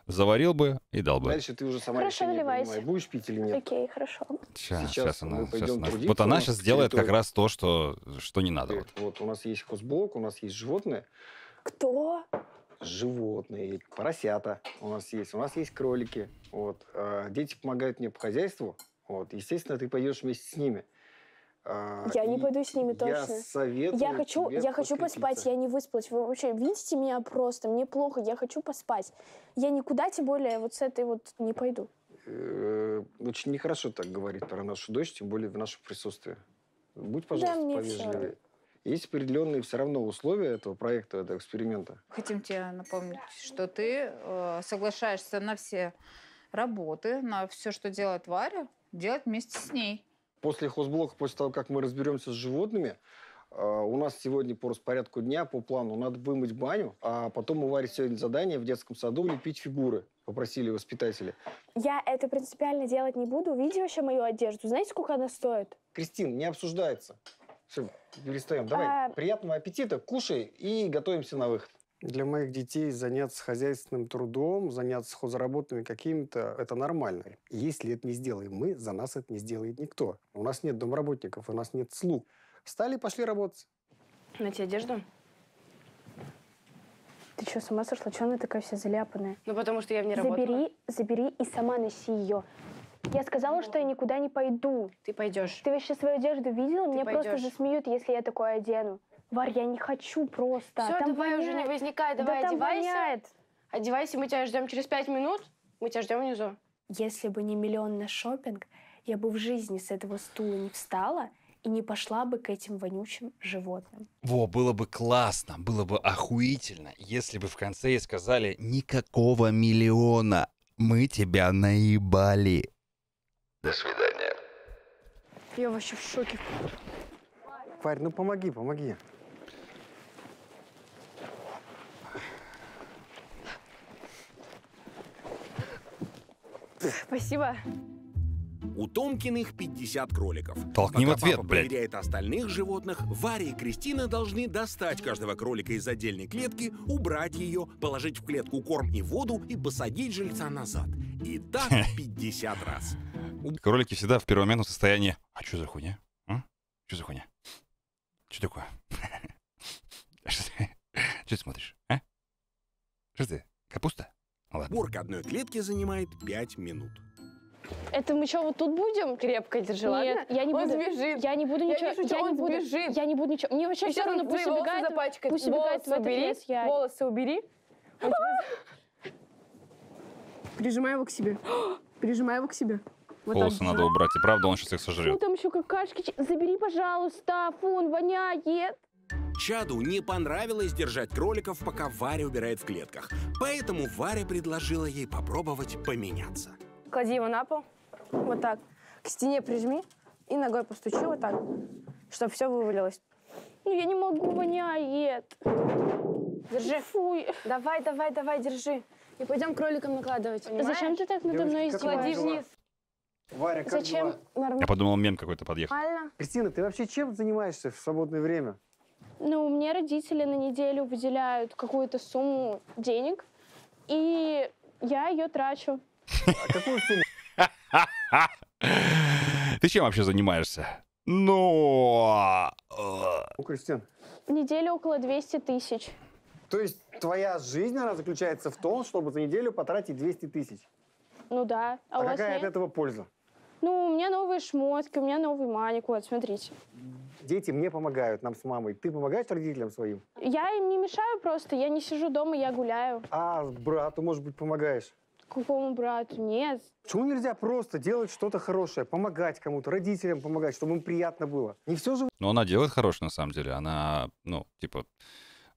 заварил бы и дал бы. Дальше ты уже сама хорошо, решение будешь пить или нет. Окей, хорошо. Сейчас, сейчас, она, сейчас она. Вот она сейчас сделает как раз то, что, что не надо. Вот. вот у нас есть хозблок, у нас есть животные. Кто? Животные, поросята у нас есть, у нас есть кролики. Вот. А, дети помогают мне по хозяйству. Вот. Естественно, ты пойдешь вместе с ними. А, я не пойду с ними точно. Я советую я хочу, я хочу поспать, я не выспалась. Вы вообще видите меня просто, мне плохо, я хочу поспать. Я никуда, тем более, вот с этой вот не пойду. Э, очень нехорошо так говорить про нашу дочь, тем более в нашем присутствии. Будь, пожалуйста, да, повежливее. Есть определенные все равно условия этого проекта, этого эксперимента. Хотим тебе напомнить, что ты э, соглашаешься на все работы, на все, что делает Варя, делать вместе с ней после хозблока, после того, как мы разберемся с животными, э, у нас сегодня по распорядку дня, по плану, надо вымыть баню, а потом уварить сегодня задание в детском саду лепить фигуры, попросили воспитатели. Я это принципиально делать не буду. Видела еще мою одежду. Знаете, сколько она стоит? Кристин, не обсуждается. Все, перестаем. Давай, а... приятного аппетита, кушай и готовимся на выход для моих детей заняться хозяйственным трудом, заняться хозработами какими-то, это нормально. Если это не сделаем мы, за нас это не сделает никто. У нас нет домработников, у нас нет слуг. Встали и пошли работать. Найти одежду? Ты что, с ума сошла? Чего она такая вся заляпанная? Ну, потому что я в ней забери, работала. Забери и сама носи ее. Я сказала, ну. что я никуда не пойду. Ты пойдешь. Ты вообще свою одежду видела? Ты Мне пойдешь. просто засмеют, если я такое одену. Варь, я не хочу просто. Все, там давай воняет. уже не возникай, давай да одевайся. Воняет. Одевайся, мы тебя ждем через пять минут. Мы тебя ждем внизу. Если бы не миллион на шопинг, я бы в жизни с этого стула не встала и не пошла бы к этим вонючим животным. Во, было бы классно, было бы охуительно, если бы в конце ей сказали «Никакого миллиона, мы тебя наебали». До свидания. Я вообще в шоке. Варь, ну помоги, помоги. Спасибо. У Томкиных 50 кроликов. Толкни Пока в ответ, папа блядь. проверяет остальных животных, Варя и Кристина должны достать каждого кролика из отдельной клетки, убрать ее, положить в клетку корм и воду и посадить жильца назад. И так 50 раз. Кролики всегда в первый момент в состоянии «А что за хуйня? А? Что за хуйня? Что такое? (laughs) Что ты смотришь, а? Что ты? Капуста? Ладно. Уборка одной клетки занимает 5 минут. Это мы что, вот тут будем? Крепко держи, Нет, ладно? я не буду. сбежит. Я не буду ничего. Я, вижу, я не буду. Сбежит. Я не буду ничего. Мне вообще Еще все равно, пусть убегает. Запачкать. Пусть волосы убегает в убери, лес, я... Волосы убери. Прижимай его к себе. Прижимай его к себе. Вот волосы так. надо убрать. И правда, он сейчас их сожрет. Ну там еще какашки. Забери, пожалуйста. Фу, он воняет. Чаду не понравилось держать кроликов, пока Варя убирает в клетках. Поэтому Варя предложила ей попробовать поменяться. Клади его на пол, вот так. К стене прижми и ногой постучи вот так, чтобы все вывалилось. Ну, я не могу, воняет. Держи. Фу. Давай, давай, давай, держи. И пойдем кроликам накладывать. Понимаешь? Зачем ты так надо мной издеваешься? вниз. Варя, как Зачем? Дела? Я подумал, мем какой-то подъехал. Кристина, ты вообще чем занимаешься в свободное время? Ну, мне родители на неделю выделяют какую-то сумму денег, и я ее трачу. А какую сумму? (laughs) Ты чем вообще занимаешься? Ну. А, э. У Кристин. Неделю около 200 тысяч. То есть твоя жизнь, она заключается в том, чтобы за неделю потратить 200 тысяч? Ну да. А, а какая нет? от этого польза? Ну, у меня новые шмотки, у меня новый маник, вот, смотрите дети мне помогают, нам с мамой. Ты помогаешь родителям своим? Я им не мешаю просто, я не сижу дома, я гуляю. А брату, может быть, помогаешь? Какому брату? Нет. Почему нельзя просто делать что-то хорошее, помогать кому-то, родителям помогать, чтобы им приятно было? Не все же... Ну, она делает хорошее, на самом деле. Она, ну, типа,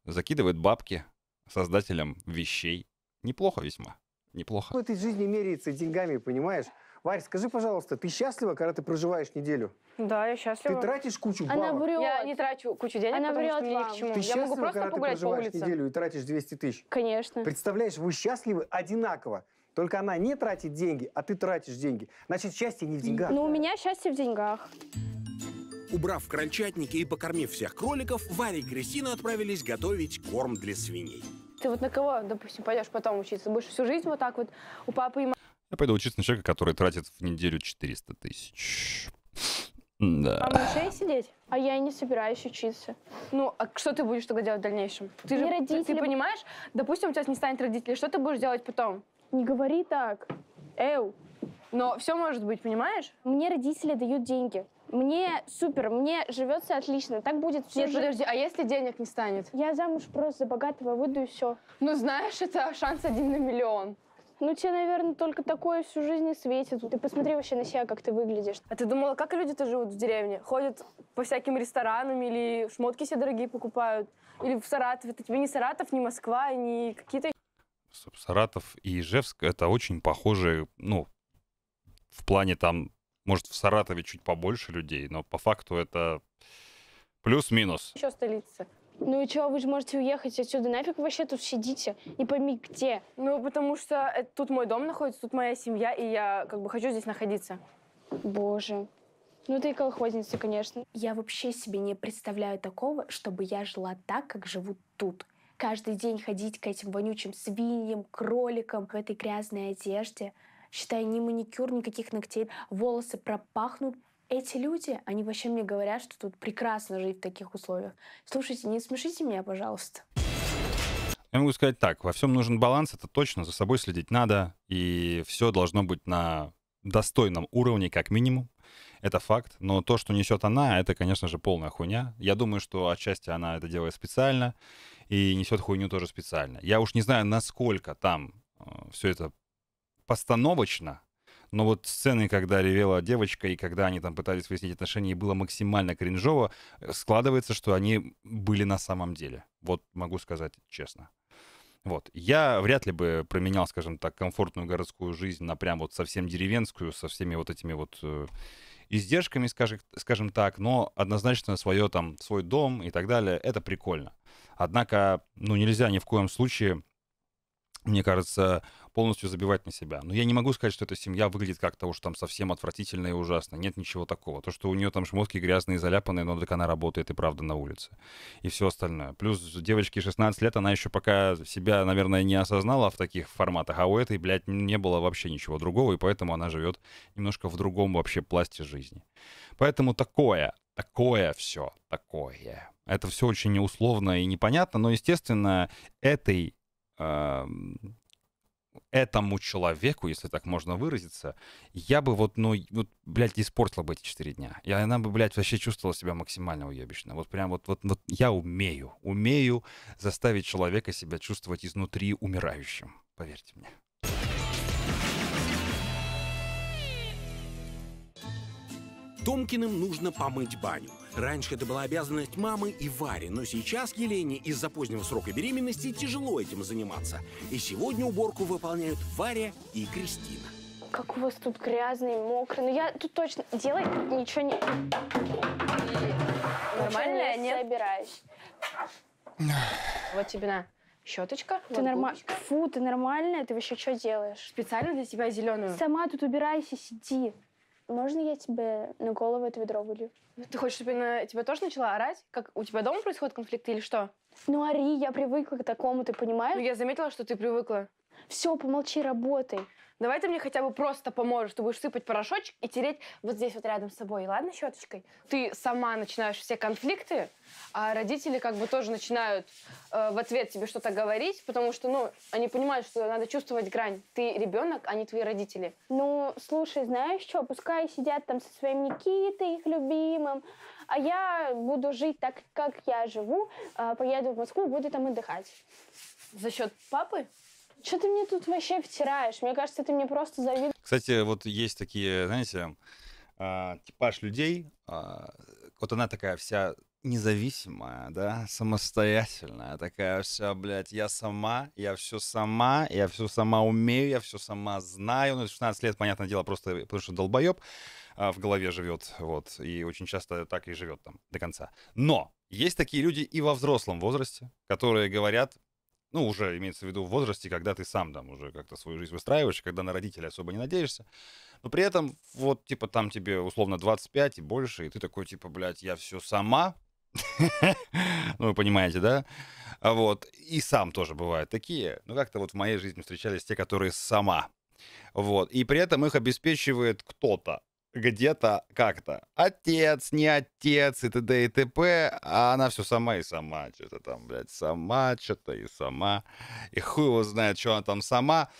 закидывает бабки создателям вещей. Неплохо весьма. Неплохо. Ну, в этой жизни меряется деньгами, понимаешь? Варь, скажи, пожалуйста, ты счастлива, когда ты проживаешь неделю? Да, я счастлива. Ты тратишь кучу бабок? врет. Я не трачу кучу денег, Она потому врет что мне к чему. Ты я счастлива, могу просто когда погулять ты проживаешь по улице. неделю и тратишь 200 тысяч? Конечно. Представляешь, вы счастливы одинаково. Только она не тратит деньги, а ты тратишь деньги. Значит, счастье не в деньгах. Ну, у меня счастье в деньгах. Убрав крольчатники и покормив всех кроликов, Варя и Кристина отправились готовить корм для свиней. Ты вот на кого, допустим, пойдешь потом учиться? Будешь всю жизнь вот так вот у папы и мамы я пойду учиться на человека, который тратит в неделю 400 тысяч. Да. А на шее сидеть? А я и не собираюсь учиться. Ну, а что ты будешь тогда делать в дальнейшем? Ты не же, родители. Ты, ты понимаешь? Допустим, у тебя не станет родителей. Что ты будешь делать потом? Не говори так. Эу. Но все может быть, понимаешь? Мне родители дают деньги. Мне супер, мне живется отлично. Так будет все. Нет, подожди, а если денег не станет? Я замуж просто за богатого выйду и все. Ну, знаешь, это шанс один на миллион. Ну, тебе, наверное, только такое всю жизнь и светит. Ты посмотри вообще на себя, как ты выглядишь. А ты думала, как люди-то живут в деревне? Ходят по всяким ресторанам или шмотки себе дорогие покупают? Или в Саратове? Это тебе не Саратов, не Москва, не какие-то... Саратов и Ижевск — это очень похожие, ну, в плане там, может, в Саратове чуть побольше людей, но по факту это плюс-минус. Еще столица. Ну и чего, вы же можете уехать отсюда. Нафиг вообще тут сидите? И пойми где. Ну, потому что это, тут мой дом находится, тут моя семья, и я как бы хочу здесь находиться. Боже. Ну ты и колхозница, конечно. Я вообще себе не представляю такого, чтобы я жила так, как живут тут. Каждый день ходить к этим вонючим свиньям, кроликам в этой грязной одежде. Считай, ни маникюр, никаких ногтей. Волосы пропахнут эти люди, они вообще мне говорят, что тут прекрасно жить в таких условиях. Слушайте, не смешите меня, пожалуйста. Я могу сказать так, во всем нужен баланс, это точно, за собой следить надо, и все должно быть на достойном уровне, как минимум. Это факт. Но то, что несет она, это, конечно же, полная хуйня. Я думаю, что отчасти она это делает специально и несет хуйню тоже специально. Я уж не знаю, насколько там э, все это постановочно, но вот сцены, когда ревела девочка, и когда они там пытались выяснить отношения, и было максимально кринжово, э, складывается, что они были на самом деле. Вот могу сказать честно. Вот. Я вряд ли бы променял, скажем так, комфортную городскую жизнь на прям вот совсем деревенскую, со всеми вот этими вот э, издержками, скажем, скажем так, но однозначно свое там, свой дом и так далее, это прикольно. Однако, ну, нельзя ни в коем случае мне кажется, полностью забивать на себя. Но я не могу сказать, что эта семья выглядит как-то уж там совсем отвратительно и ужасно. Нет ничего такого. То, что у нее там шмотки грязные, заляпанные, но так она работает и правда на улице. И все остальное. Плюс девочке 16 лет, она еще пока себя, наверное, не осознала в таких форматах. А у этой, блядь, не было вообще ничего другого, и поэтому она живет немножко в другом вообще пласте жизни. Поэтому такое, такое все, такое. Это все очень неусловно и непонятно, но, естественно, этой Эм, этому человеку, если так можно выразиться, я бы вот, ну, вот, блядь, испортила бы эти четыре дня. И она бы, блядь, вообще чувствовала себя максимально уебищно. Вот прям вот, вот, вот я умею, умею заставить человека себя чувствовать изнутри умирающим, поверьте мне. Томкиным нужно помыть баню – Раньше это была обязанность мамы и Вари, но сейчас Елене из-за позднего срока беременности тяжело этим заниматься. И сегодня уборку выполняют Варя и Кристина. Как у вас тут грязно и мокро. Ну я тут точно делать ничего не... Нормально, ничего не собираюсь. вот тебе на щеточка. Ты вот нормально. Фу, ты нормальная? Ты вообще что делаешь? Специально для тебя зеленую. Сама тут убирайся, сиди. Можно я тебе на голову это ведро вылью? Ты хочешь, чтобы на тебя тоже начала орать? Как у тебя дома происходят конфликты или что? Ну, ари, я привыкла к такому, ты понимаешь? Ну, я заметила, что ты привыкла. Все, помолчи, работай. Давай ты мне хотя бы просто поможешь. чтобы будешь сыпать порошочек и тереть вот здесь вот рядом с собой. Ладно, щеточкой? Ты сама начинаешь все конфликты, а родители как бы тоже начинают э, в ответ тебе что-то говорить, потому что, ну, они понимают, что надо чувствовать грань. Ты ребенок, а не твои родители. Ну, слушай, знаешь что, пускай сидят там со своим Никитой, их любимым, а я буду жить так, как я живу, а поеду в Москву, буду там отдыхать. За счет папы? Что ты мне тут вообще втираешь? Мне кажется, ты мне просто завидуешь. Кстати, вот есть такие, знаете, а, типаж людей. А, вот она такая вся независимая, да, самостоятельная, такая вся, блядь, я сама, я все сама, я все сама умею, я все сама знаю. Ну, 16 лет, понятное дело, просто потому что долбоеб а, в голове живет, вот, и очень часто так и живет там до конца. Но есть такие люди и во взрослом возрасте, которые говорят, ну, уже имеется в виду в возрасте, когда ты сам там уже как-то свою жизнь выстраиваешь, когда на родителей особо не надеешься. Но при этом, вот, типа, там тебе условно 25 и больше, и ты такой, типа, блядь, я все сама. (laughs) Ну, вы понимаете, да? А вот. И сам тоже бывают такие. ну как-то вот в моей жизни встречались те, которые сама. Вот. И при этом их обеспечивает кто-то где-то как-то отец, не отец и т.д. и т.п., а она все сама и сама, что-то там, блядь, сама, что-то и сама, и хуй его знает, что она там сама,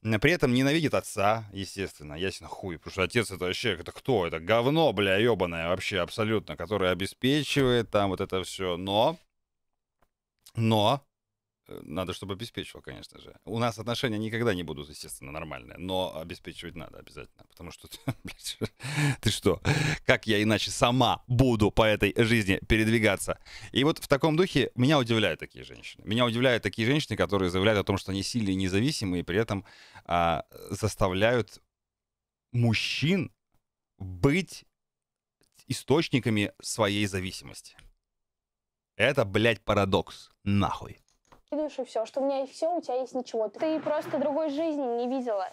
при этом ненавидит отца, естественно, ясно хуй, потому что отец это вообще, это кто, это говно, бля, ебаное вообще абсолютно, которое обеспечивает там вот это все, но, но, Э, надо, чтобы обеспечивал, конечно же. У нас отношения никогда не будут, естественно, нормальные, но обеспечивать надо обязательно, потому что (laughs) ты, что, как я иначе сама буду по этой жизни передвигаться? И вот в таком духе меня удивляют такие женщины. Меня удивляют такие женщины, которые заявляют о том, что они сильные и независимые, и при этом а, заставляют мужчин быть источниками своей зависимости. Это, блядь, парадокс. Нахуй кидаешь и все, что у меня есть все, у тебя есть ничего. Ты просто другой жизни не видела.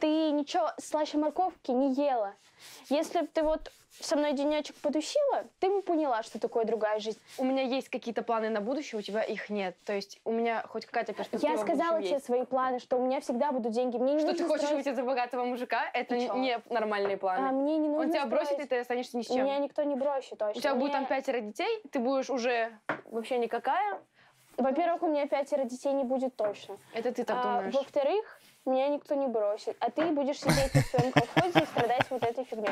Ты ничего слаще морковки не ела. Если бы ты вот со мной денечек потусила, ты бы поняла, что такое другая жизнь. У меня есть какие-то планы на будущее, у тебя их нет. То есть у меня хоть какая-то перспектива. Я сказала тебе есть. свои планы, что у меня всегда будут деньги. Мне не что ты хочешь строить... уйти за богатого мужика? Это не, не нормальные планы. А мне не нужно. Он тебя строить... бросит, и ты останешься ни с чем. Меня никто не бросит точно. У тебя мне... будет там пятеро детей, ты будешь уже вообще никакая. Во-первых, у меня пятеро детей не будет точно. Это ты так а, думаешь? Во-вторых, меня никто не бросит, а ты будешь сидеть в своем (laughs) колхозе и страдать вот этой фигней.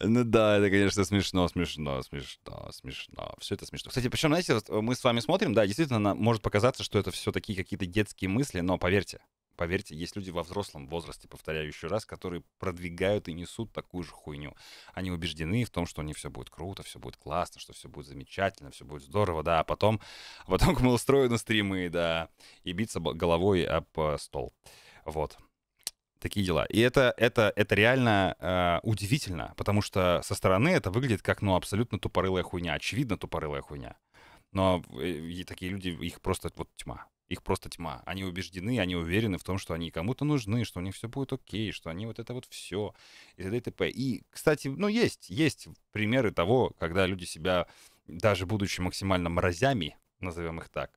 Ну да, это, конечно, смешно, смешно, смешно, смешно. Все это смешно. Кстати, причем, знаете, мы с вами смотрим, да, действительно, может показаться, что это все такие какие-то детские мысли, но поверьте, Поверьте, есть люди во взрослом возрасте, повторяю еще раз, которые продвигают и несут такую же хуйню. Они убеждены в том, что у них все будет круто, все будет классно, что все будет замечательно, все будет здорово, да, а потом, а потом мы устроены стримы, да, и биться головой об э, стол. Вот. Такие дела. И это, это, это реально э, удивительно, потому что со стороны это выглядит как, ну, абсолютно тупорылая хуйня. Очевидно, тупорылая хуйня. Но э, и такие люди, их просто вот тьма. Их просто тьма. Они убеждены, они уверены в том, что они кому-то нужны, что у них все будет окей, что они вот это вот все. И т.д. и т.п. И, кстати, ну, есть, есть примеры того, когда люди себя, даже будучи максимально мразями, назовем их так,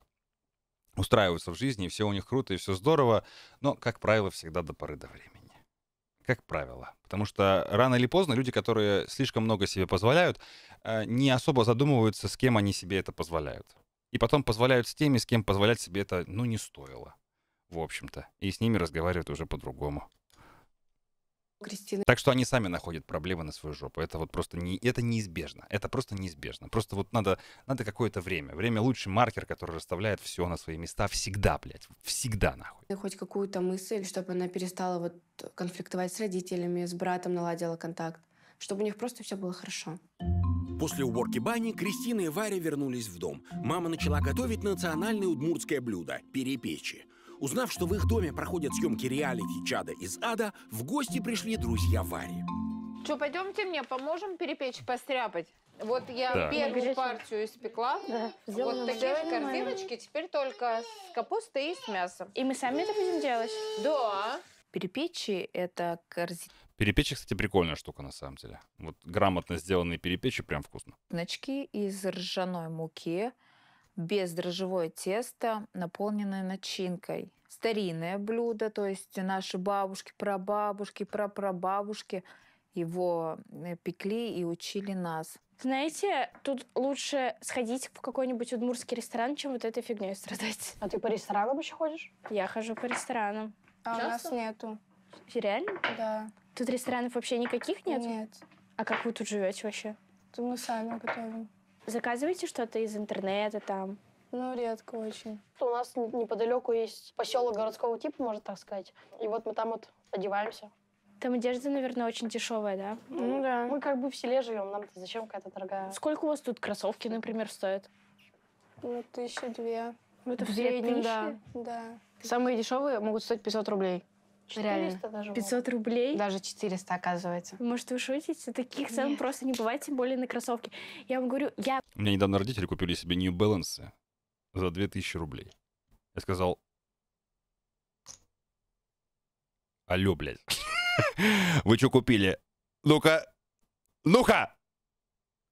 устраиваются в жизни, и все у них круто, и все здорово, но, как правило, всегда до поры до времени. Как правило. Потому что рано или поздно люди, которые слишком много себе позволяют, э, не особо задумываются, с кем они себе это позволяют и потом позволяют с теми, с кем позволять себе это, ну, не стоило, в общем-то. И с ними разговаривают уже по-другому. Кристина. Так что они сами находят проблемы на свою жопу. Это вот просто не, это неизбежно. Это просто неизбежно. Просто вот надо, надо какое-то время. Время лучший маркер, который расставляет все на свои места всегда, блядь. Всегда нахуй. хоть какую-то мысль, чтобы она перестала вот конфликтовать с родителями, с братом наладила контакт чтобы у них просто все было хорошо. После уборки бани Кристина и Варя вернулись в дом. Мама начала готовить национальное удмуртское блюдо – перепечи. Узнав, что в их доме проходят съемки реалити «Чада из ада», в гости пришли друзья Вари. Что, пойдемте мне поможем перепечь, постряпать? Вот я да. первую ну, партию испекла. Да. вот такие же корзиночки, теперь только с капустой и с мясом. И мы сами это будем делать? Да. Перепечи — это корзина. Перепечи, кстати, прикольная штука на самом деле. Вот грамотно сделанные перепечи прям вкусно. Значки из ржаной муки, без дрожжевое тесто, наполненное начинкой. Старинное блюдо, то есть наши бабушки, прабабушки, прапрабабушки его э, пекли и учили нас. Знаете, тут лучше сходить в какой-нибудь удмурский ресторан, чем вот этой фигней страдать. А ты по ресторанам еще ходишь? Я хожу по ресторанам. А у нас нету. Реально? Да. Тут ресторанов вообще никаких нет? Нет. А как вы тут живете вообще? Тут мы сами готовим. Заказываете что-то из интернета там? Ну, редко очень. У нас неподалеку есть поселок городского типа, можно так сказать. И вот мы там вот одеваемся. Там одежда, наверное, очень дешевая, да? Ну да. Мы как бы в селе живем, нам-то зачем какая-то дорогая? Сколько у вас тут кроссовки, например, стоят? Ну, тысяча две. Это в среднем, да. Да. Самые дешевые могут стоить 500 рублей. 400 Реально. даже. 500 рублей? Даже 400, оказывается. Может, вы шутите? Таких цен просто не бывает, тем более на кроссовки. Я вам говорю, я... У меня недавно родители купили себе New Balance за 2000 рублей. Я сказал... Алло, блядь. (laughs) Вы что купили? Ну-ка, ну-ка!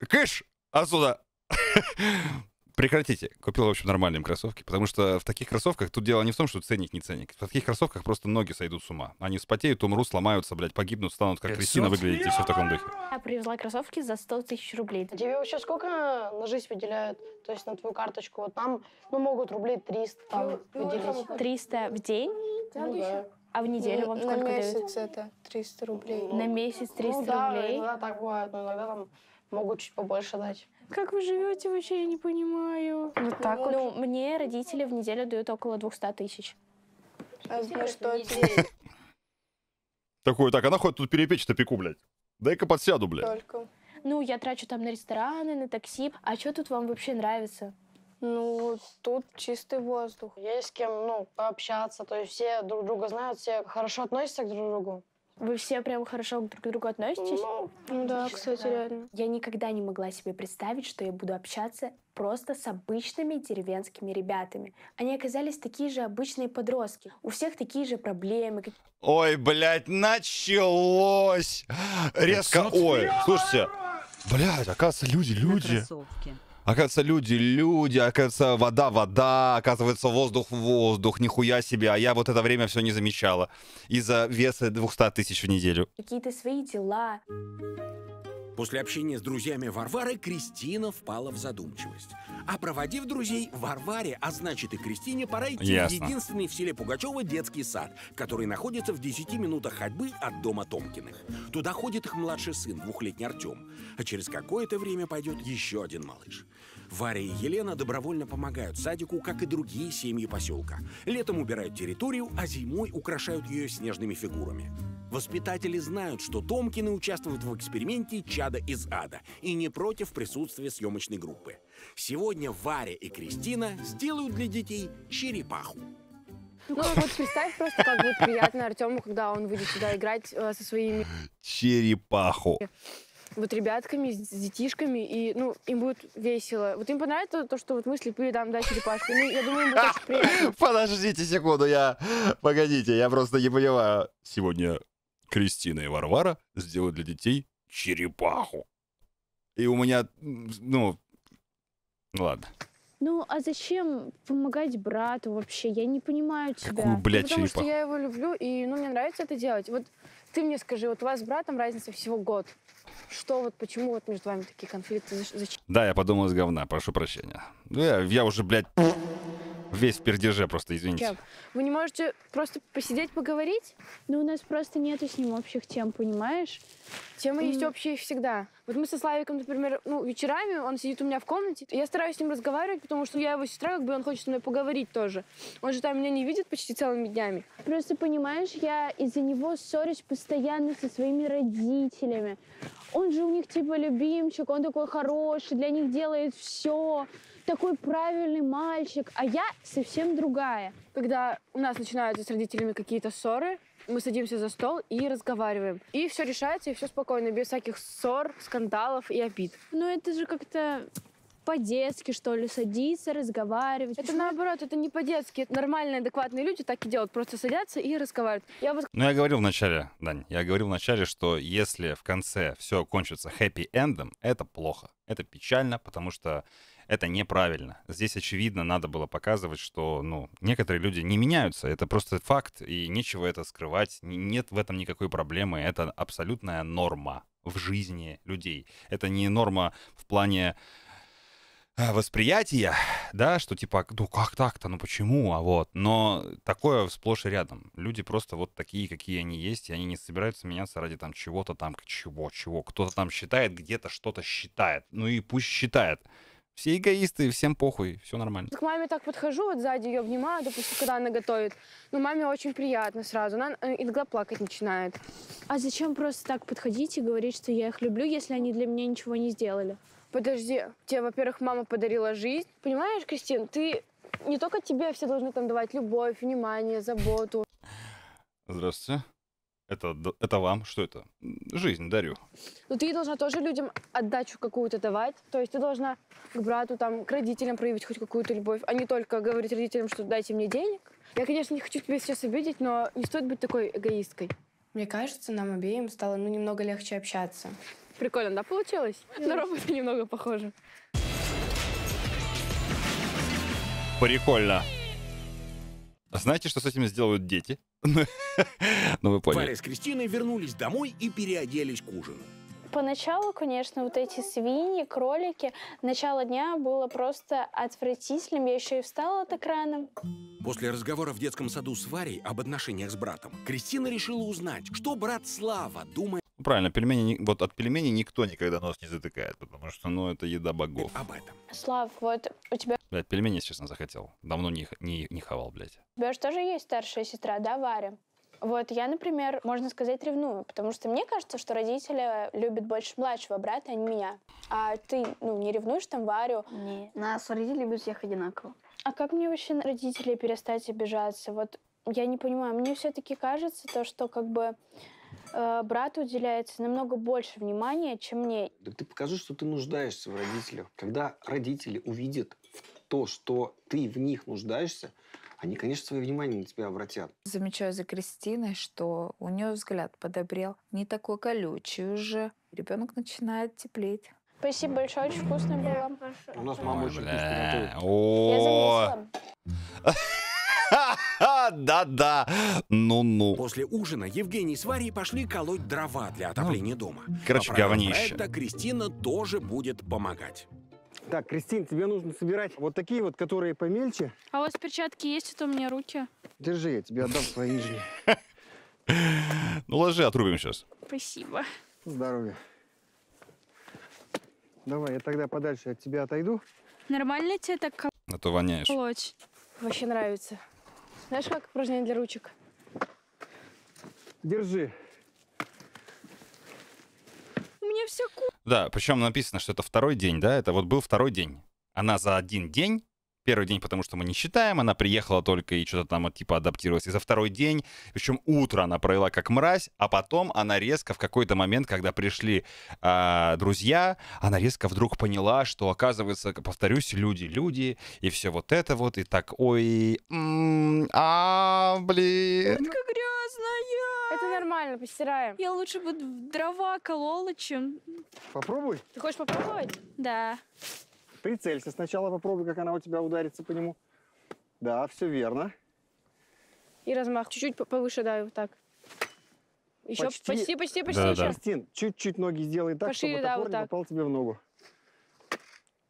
Кыш! Отсюда! (laughs) Прекратите. Купил, в общем, нормальные кроссовки, потому что в таких кроссовках тут дело не в том, что ценник не ценник. В таких кроссовках просто ноги сойдут с ума. Они вспотеют, умрут, сломаются, блядь, погибнут, станут как э, Кристина выглядеть и все в таком духе. Я привезла кроссовки за 100 тысяч рублей. А тебе вообще сколько на жизнь выделяют? То есть на твою карточку? Вот нам, ну, могут рублей 300 там выделить. 300 в день? Ну а в неделю ну, вам сколько дают? На месяц дают? это 300 рублей. На месяц 300 ну, да, рублей? Ну, да, иногда так бывает, но иногда там могут чуть побольше дать. Как вы живете вообще, я не понимаю. Вот ну, так вот. Ну, мне родители в неделю дают около 200 тысяч. А ну что Такой, так, она ходит тут перепечь-то пеку, блядь. Дай-ка подсяду, блядь. Только. Ну, я трачу там на рестораны, на такси. А что тут вам вообще нравится? Ну, тут чистый воздух. Есть с кем, ну, пообщаться. То есть все друг друга знают, все хорошо относятся к друг другу. Вы все прям хорошо друг к другу относитесь? Ну, ну да, кстати, реально. Я никогда не могла себе представить, что я буду общаться просто с обычными деревенскими ребятами. Они оказались такие же обычные подростки. У всех такие же проблемы. Ой, блядь, началось! Резко, ой, слушайте. Блядь, оказывается, люди, люди. Оказывается, люди люди, оказывается, вода вода, оказывается, воздух воздух, нихуя себе, а я вот это время все не замечала из-за веса 200 тысяч в неделю. Какие-то свои дела. После общения с друзьями Варвары Кристина впала в задумчивость. А проводив друзей Варваре, а значит и Кристине, пора идти Ясно. в единственный в селе Пугачева детский сад, который находится в 10 минутах ходьбы от дома Томкиных. Туда ходит их младший сын, двухлетний Артем. А через какое-то время пойдет еще один малыш. Варя и Елена добровольно помогают садику, как и другие семьи поселка. Летом убирают территорию, а зимой украшают ее снежными фигурами. Воспитатели знают, что Томкины участвуют в эксперименте «Чада из ада» и не против присутствия съемочной группы. Сегодня Варя и Кристина сделают для детей черепаху. Ну вот представь просто, как будет приятно Артему, когда он выйдет сюда играть э, со своими... Черепаху вот ребятками, с детишками, и, ну, им будет весело. Вот им понравится то, что вот мы слепые, там, да, черепашки. Ну, я думаю, им будет очень приятно. (laughs) Подождите секунду, я... Погодите, я просто не понимаю. Сегодня Кристина и Варвара сделают для детей черепаху. И у меня, ну, ладно. Ну, а зачем помогать брату вообще? Я не понимаю тебя. Какую, ну, блядь, Потому черепаху? что я его люблю, и, ну, мне нравится это делать. Вот ты мне скажи, вот у вас с братом разница всего год. Что вот, почему вот между вами такие конфликты? Зачем? Да, я подумал из говна, прошу прощения. Ну, я, я уже, блядь, Весь в пердеже просто, извините. Чем? Вы не можете просто посидеть, поговорить? Ну, у нас просто нету с ним общих тем, понимаешь? Темы mm. есть общие всегда. Вот мы со Славиком, например, ну, вечерами, он сидит у меня в комнате, я стараюсь с ним разговаривать, потому что я его сестра, как бы он хочет со мной поговорить тоже. Он же там меня не видит почти целыми днями. Просто, понимаешь, я из-за него ссорюсь постоянно со своими родителями. Он же у них, типа, любимчик, он такой хороший, для них делает все такой правильный мальчик, а я совсем другая. Когда у нас начинаются с родителями какие-то ссоры, мы садимся за стол и разговариваем. И все решается, и все спокойно, без всяких ссор, скандалов и обид. Ну это же как-то по-детски, что ли, садиться, разговаривать. Это наоборот, это не по-детски. Нормальные, адекватные люди так и делают, просто садятся и разговаривают. Я вот... Ну, я говорил вначале, Дань, я говорил вначале, что если в конце все кончится хэппи-эндом, это плохо. Это печально, потому что это неправильно. Здесь, очевидно, надо было показывать, что, ну, некоторые люди не меняются, это просто факт, и нечего это скрывать, нет в этом никакой проблемы, это абсолютная норма в жизни людей. Это не норма в плане а, восприятия, да, что типа, ну как так-то, ну почему, а вот. Но такое сплошь и рядом. Люди просто вот такие, какие они есть, и они не собираются меняться ради там чего-то там, чего-чего. Кто-то там считает, где-то что-то считает. Ну и пусть считает. Все эгоисты, всем похуй, все нормально. К маме так подхожу, вот сзади ее обнимаю, допустим, когда она готовит. Но маме очень приятно сразу, она э, иногда плакать начинает. А зачем просто так подходить и говорить, что я их люблю, если они для меня ничего не сделали? Подожди, тебе, во-первых, мама подарила жизнь. Понимаешь, Кристин, ты не только тебе все должны там давать любовь, внимание, заботу. Здравствуйте. Это, это вам, что это? Жизнь дарю. Ну ты должна тоже людям отдачу какую-то давать. То есть ты должна к брату, там, к родителям проявить хоть какую-то любовь, а не только говорить родителям, что дайте мне денег. Я, конечно, не хочу тебя сейчас обидеть, но не стоит быть такой эгоисткой. Мне кажется, нам обеим стало ну, немного легче общаться. Прикольно, да, получилось? Yes. На робота немного похоже. Прикольно. Знаете, что с этим сделают дети? (laughs) Ну, вы поняли. Варя с Кристиной вернулись домой и переоделись к ужину. Поначалу, конечно, вот эти свиньи, кролики, начало дня было просто отвратительным. Я еще и встала от экрана. После разговора в детском саду с Варей об отношениях с братом, Кристина решила узнать, что брат Слава думает ну, правильно, пельмени, вот от пельменей никто никогда нос не затыкает, потому что, ну, это еда богов. Об этом. Слав, вот у тебя... Блядь, пельмени, честно, захотел. Давно не, не, не хавал, блядь. У тебя же тоже есть старшая сестра, да, Варя? Вот я, например, можно сказать, ревную, потому что мне кажется, что родители любят больше младшего брата, а не меня. А ты, ну, не ревнуешь там Варю? Не, нас родители любят всех одинаково. А как мне вообще родители перестать обижаться? Вот я не понимаю, мне все-таки кажется то, что как бы э, брату уделяется намного больше внимания, чем мне. Да ты покажи, что ты нуждаешься в родителях. Когда родители увидят то, что ты в них нуждаешься, они, конечно, свое внимание на тебя обратят. Замечаю за Кристиной, что у нее взгляд подобрел. Не такой колючий уже. Ребенок начинает теплеть. Спасибо большое, очень вкусно было. У нас мама очень вкусно готовит. Я заметила. Да-да, ну-ну. После ужина Евгений с Варей пошли колоть дрова для отопления ну, дома. Короче, а По говнище. Это Кристина тоже будет помогать. Так, Кристин, тебе нужно собирать вот такие вот, которые помельче. А у вас перчатки есть? Это у меня руки. Держи, я тебе отдам свои нижние. (laughs) Ну, ложи, отрубим сейчас. Спасибо. Здоровья. Давай, я тогда подальше от тебя отойду. Нормально тебе так кол... А то воняешь. Колоть. Вообще нравится. Знаешь, как упражнение для ручек? Держи. У меня все ку... Да, причем написано, что это второй день, да? Это вот был второй день. Она за один день первый день, потому что мы не считаем, она приехала только и что-то там типа адаптировалась. И за второй день, причем утро она провела как мразь, а потом она резко в какой-то момент, когда пришли э, друзья, она резко вдруг поняла, что оказывается, повторюсь, люди, люди, и все вот это вот, и так, ой, а, блин. Утка грязная. Это нормально, постираем. Я лучше бы дрова колола, чем... Попробуй. Ты хочешь попробовать? Да. Прицелься сначала, попробуй, как она у тебя ударится по нему. Да, все верно. И размах. Чуть-чуть повыше, да, вот так. Еще почти, почти, почти, почти. Да, еще. Кристин, чуть-чуть ноги сделай так, Пошире, чтобы да, вот не попал тебе в ногу.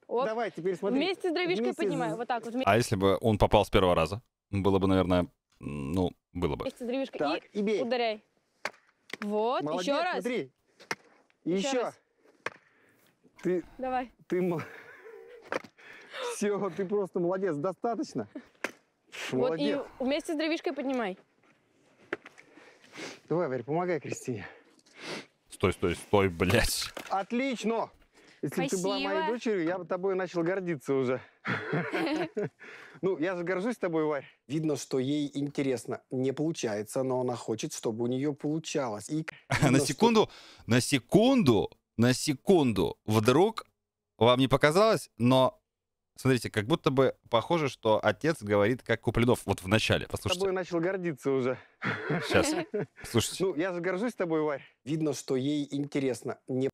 Оп. Давай, теперь смотри. Вместе с дровишкой вместе поднимаю, с... вот так вот. Вместе. А если бы он попал с первого раза? Было бы, наверное, ну, было бы. Вместе с дровишкой так, и, и бей. ударяй. Вот, Молодец, еще раз. смотри. Еще. еще. Раз. Ты, Давай. Ты молодец. Все, ты просто молодец. Достаточно? Молодец. Вот и вместе с дровишкой поднимай. Давай, Варя, помогай Кристине. Стой, стой, стой, блядь. Отлично! Если бы ты была моей дочерью, я бы тобой начал гордиться уже. (laughs) Ну, я же горжусь тобой, Варь. Видно, что ей интересно. Не получается, но она хочет, чтобы у нее получалось. И (laughs) на секунду, на секунду, на секунду вдруг вам не показалось, но Смотрите, как будто бы похоже, что отец говорит как Куплинов вот в начале. Послушайте. С тобой начал гордиться уже. Сейчас. (laughs) Слушайте. Ну, я же горжусь тобой, Варь. Видно, что ей интересно. Не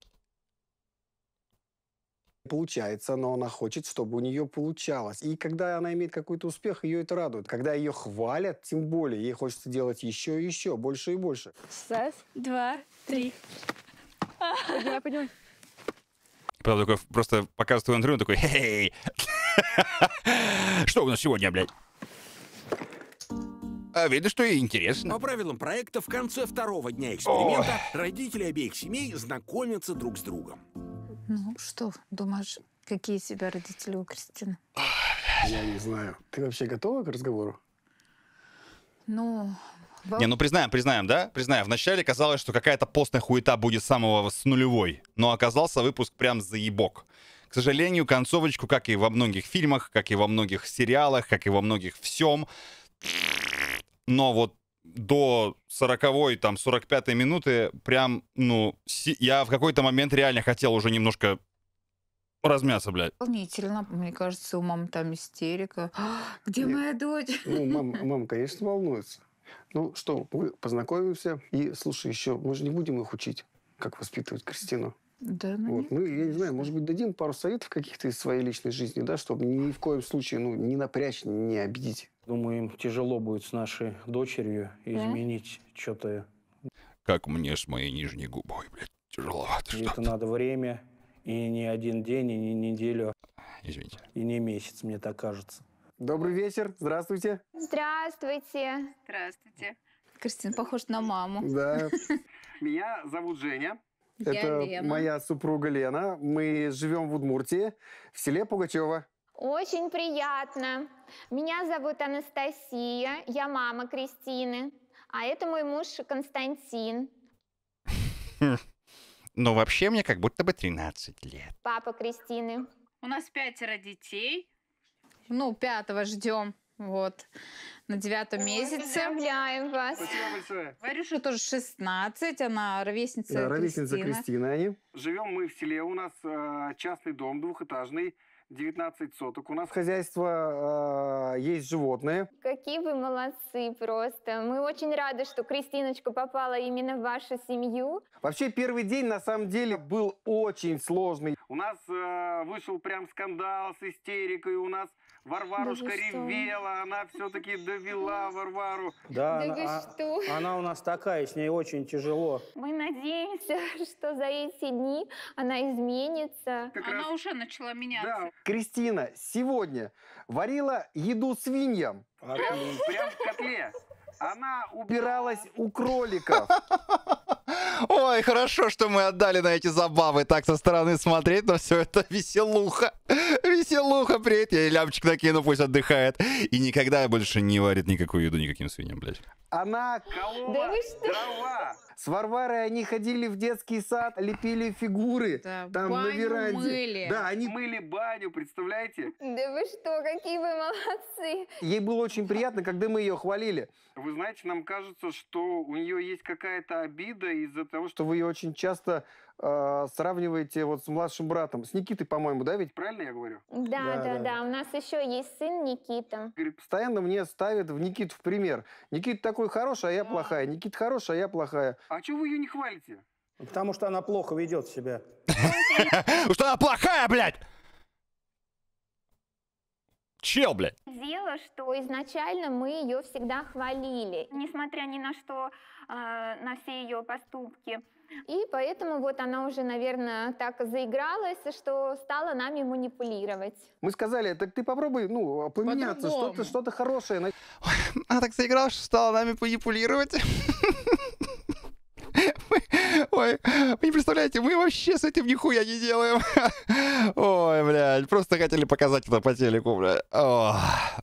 получается, но она хочет, чтобы у нее получалось. И когда она имеет какой-то успех, ее это радует. Когда ее хвалят, тем более, ей хочется делать еще и еще, больше и больше. Раз, два, три. Поднимай, поднимай. Потом такой просто показывает твой интервью, он такой, хей, -хей". (laughs) Что у нас сегодня, блядь? А видно, что и интересно. По правилам проекта, в конце второго дня эксперимента О. родители обеих семей знакомятся друг с другом. Ну что, думаешь, какие себя родители у Кристины? Я не знаю. Ты вообще готова к разговору? Ну, во... Не, ну признаем, признаем, да? Признаем. Вначале казалось, что какая-то постная хуета будет самого с нулевой. Но оказался выпуск прям заебок. К сожалению, концовочку, как и во многих фильмах, как и во многих сериалах, как и во многих всем, но вот до 40 там, 45-й минуты прям, ну, я в какой-то момент реально хотел уже немножко размяться, блядь. Волнительно, мне кажется, у мамы там истерика. (gasps) где Нет. моя дочь? Ну, (laughs) мама, мама, конечно, волнуется. Ну что, мы познакомимся. И, слушай, еще, мы же не будем их учить, как воспитывать Кристину. Да, ну, вот. Нет, ну, я не знаю, может быть, дадим пару советов каких-то из своей личной жизни, да, чтобы ни в коем случае ну, не напрячь, не обидеть. Думаю, им тяжело будет с нашей дочерью изменить да? что-то. Как мне с моей нижней губой, блядь, тяжеловато Мне это надо время, и не один день, и не неделю. Извините. И не месяц, мне так кажется. Добрый вечер, здравствуйте. Здравствуйте. Здравствуйте. Кристина похож на маму. Да. (laughs) Меня зовут Женя. Это Лена. моя супруга Лена. Мы живем в Удмуртии, в селе Пугачева. Очень приятно. Меня зовут Анастасия, я мама Кристины, а это мой муж Константин. Но вообще мне как будто бы 13 лет. Папа Кристины. У нас пятеро детей. Ну, пятого ждем. Вот. На девятом месяце. Поздравляем вас. Спасибо большое. Варюша тоже 16, она ровесница да, Ровесница Кристина. Кристина Живем мы в селе, у нас э, частный дом двухэтажный. 19 соток. У нас хозяйство, э, есть животные. Какие вы молодцы просто. Мы очень рады, что Кристиночка попала именно в вашу семью. Вообще первый день на самом деле был очень сложный. У нас э, вышел прям скандал с истерикой, у нас Варвару Варварушка ревела, она все-таки довела Варвару. Да, да она, а, что? она у нас такая, с ней очень тяжело. Мы надеемся, (laughs) что за эти дни она изменится. Как она раз... уже начала меняться. Да. Кристина сегодня варила еду свиньям. Прям, прям в котле. Она убиралась у кроликов. (laughs) Ой, хорошо, что мы отдали на эти забавы так со стороны смотреть, но все это веселуха. Веселуха, привет, я ей лямчик накину, пусть отдыхает. И никогда больше не варит никакую еду никаким свиньям, блядь. Она колола да дрова с Варварой они ходили в детский сад, лепили фигуры да, там баню на веранде. Мыли. Да, они мыли баню, представляете? Да вы что, какие вы молодцы! Ей было очень приятно, когда мы ее хвалили. Вы знаете, нам кажется, что у нее есть какая-то обида из-за того, что вы ее очень часто а, сравниваете вот с младшим братом, с Никитой, по-моему, да, ведь правильно я говорю? Да, да, да, да. У нас еще есть сын Никита. Говорит, постоянно мне ставят в Никиту в пример. Никита такой хороший, а я плохая. Никита хороший, а я плохая. А чего вы ее не хвалите? Потому что она плохо ведет себя. (laughs) Что она плохая, блядь! Чел, блядь! Дело, что изначально мы ее всегда хвалили. Несмотря ни на что, а, на все ее поступки. И поэтому вот она уже, наверное, так заигралась, что стала нами манипулировать. Мы сказали, так ты попробуй, ну, поменяться, что-то что, что -то хорошее. Ой, она так заиграла, что стала нами манипулировать. (laughs) (laughs) Ой, вы не представляете, мы вообще с этим нихуя не делаем. (laughs) Ой, блядь, просто хотели показать это по телеку, блядь. О,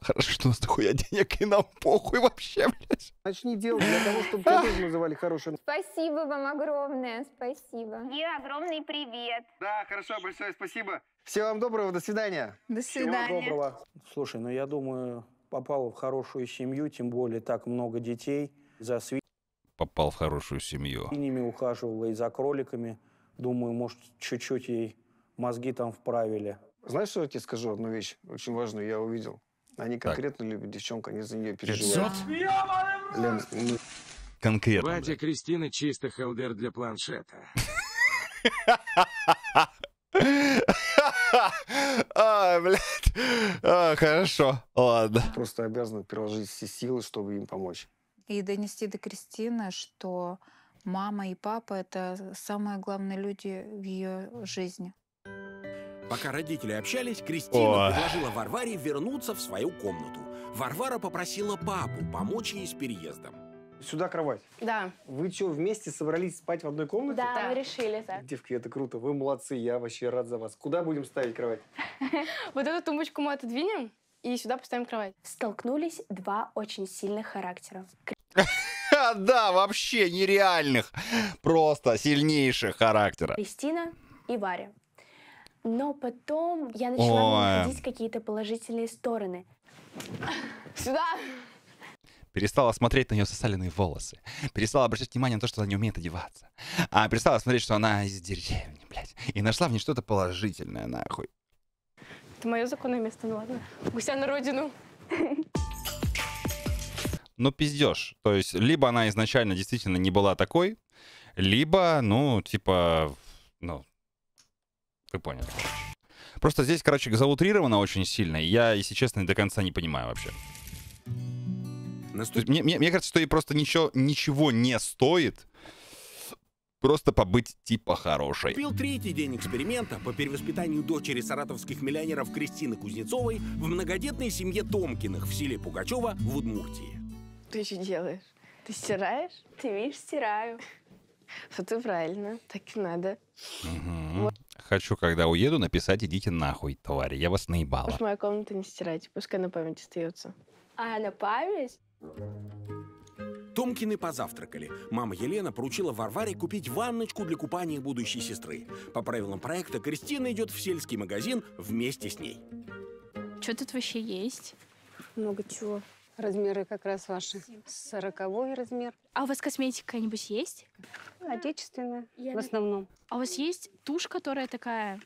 хорошо, что у нас нахуя денег, и нам похуй вообще, блядь. Начни делать для того, чтобы тебя тоже называли хорошим. Спасибо вам огромное, спасибо. И огромный привет. Да, хорошо, большое спасибо. Всего вам доброго, до свидания. До свидания. Всего доброго. Слушай, ну я думаю, попал в хорошую семью, тем более так много детей. За свет попал в хорошую семью. И ними ухаживала и за кроликами. Думаю, может, чуть-чуть ей мозги там вправили. Знаешь, что я тебе скажу одну вещь? Очень важную я увидел. Они конкретно так. любят девчонку, они за нее переживают. 500? Лен, ну... Конкретно. Батя Кристина чисто хелдер для планшета. (laughs) А, блядь. А, хорошо, ладно. Просто обязаны приложить все силы, чтобы им помочь и донести до Кристины, что мама и папа — это самые главные люди в ее жизни. Пока родители общались, Кристина О. предложила Варваре вернуться в свою комнату. Варвара попросила папу помочь ей с переездом. Сюда кровать. Да. Вы что, вместе собрались спать в одной комнате? Да, да. мы решили так. Девки, это круто. Вы молодцы, я вообще рад за вас. Куда будем ставить кровать? (laughs) Вот эту тумбочку мы отодвинем и сюда поставим кровать. Столкнулись два очень сильных характера. (laughs) Да, вообще нереальных, просто сильнейших характера. Кристина и Варя. Но потом я начала находить какие-то положительные стороны. Сюда! перестала смотреть на ее засаленные волосы, перестала обращать внимание на то, что она не умеет одеваться, а перестала смотреть, что она из деревни, блядь, и нашла в ней что-то положительное, нахуй. Это мое законное место, ну ладно. Гуся на родину. (laughs) ну, пиздеж. То есть, либо она изначально действительно не была такой, либо, ну, типа, ну, ты понял. Просто здесь, короче, заутрировано очень сильно, я, если честно, до конца не понимаю вообще. Наступ... Мне, мне, мне кажется, что ей просто ничего, ничего не стоит просто побыть типа хорошей. Пил третий день эксперимента по перевоспитанию дочери саратовских миллионеров Кристины Кузнецовой в многодетной семье Томкиных в селе Пугачева в Удмуртии. Ты что делаешь? Ты стираешь? Ты видишь, стираю. (laughs) Вот и правильно, так и надо. Угу. Вот. Хочу, когда уеду, написать «Идите нахуй, твари, я вас наебала». Пусть моя комната не стирать, пускай на память остается. А на память? Томкины позавтракали. Мама Елена поручила Варваре купить ванночку для купания будущей сестры. По правилам проекта Кристина идет в сельский магазин вместе с ней. Что тут вообще есть? Много чего. Размеры как раз ваши. Сороковой размер. А у вас косметика какая-нибудь есть? Отечественная, Я... в основном. А у вас есть тушь, которая такая...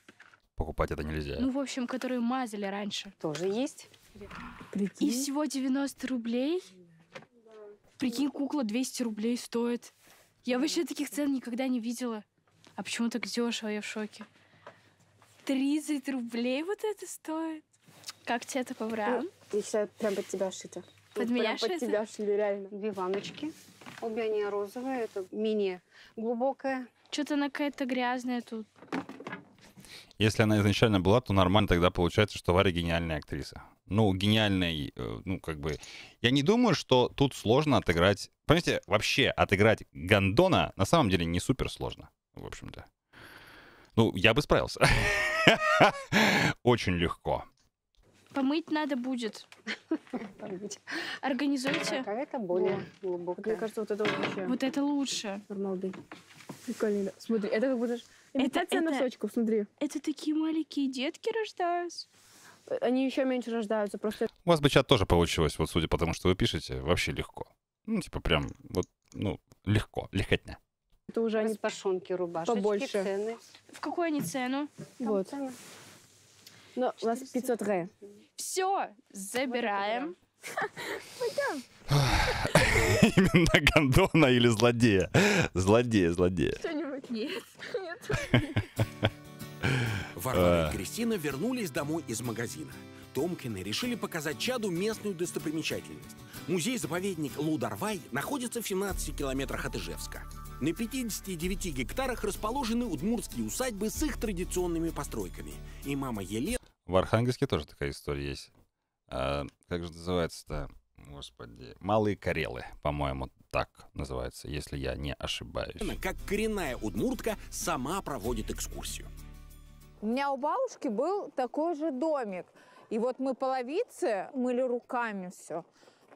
Покупать это нельзя. Ну, в общем, которую мазали раньше. Тоже есть. Прикинь. И всего 90 рублей. Прикинь, кукла 200 рублей стоит. Я вообще таких цен никогда не видела. А почему так дешево? Я в шоке. 30 рублей вот это стоит. Как тебе такой вариант? Я считаю, прям под тебя шито. Под вот меня под тебя шили, реально. Две ванночки. Обе они розовые, это мини глубокая. Что-то она какая-то грязная тут. Если она изначально была, то нормально тогда получается, что Варя гениальная актриса. Ну, гениальной, э, ну, как бы... Я не думаю, что тут сложно отыграть... Понимаете, вообще отыграть Гандона? на самом деле не супер сложно, в общем-то. Ну, я бы справился. (laughs) Очень легко. Помыть надо будет. Организуйте. А это более глубокая. Мне кажется, вот это вообще... Вот это лучше. Нормально. Прикольно. Смотри, это как будто... Имитация это, носочков, смотри. Это такие маленькие детки рождаются. Они еще меньше рождаются, просто... У вас бы чат тоже получилось, вот судя по тому, что вы пишете, вообще легко. Ну, типа прям, вот, ну, легко, легкотня. Это уже они... Распашонки, рубашечки, побольше. цены. В какую они цену? Там вот. Цены. Но ну, у вас 500 г. Все, забираем. Пойдем. Именно Гандона или злодея? Злодея, злодея. Что-нибудь нет. (laughs) Варвара и а. Кристина вернулись домой из магазина. Томкины решили показать чаду местную достопримечательность. Музей-заповедник Лударвай находится в 17 километрах от Ижевска. На 59 гектарах расположены удмуртские усадьбы с их традиционными постройками. И мама Елена в Архангельске тоже такая история есть. А, как же называется-то? Господи, малые карелы, по-моему, так называется, если я не ошибаюсь. Как коренная удмуртка сама проводит экскурсию. У меня у бабушки был такой же домик. И вот мы половицы мыли руками все.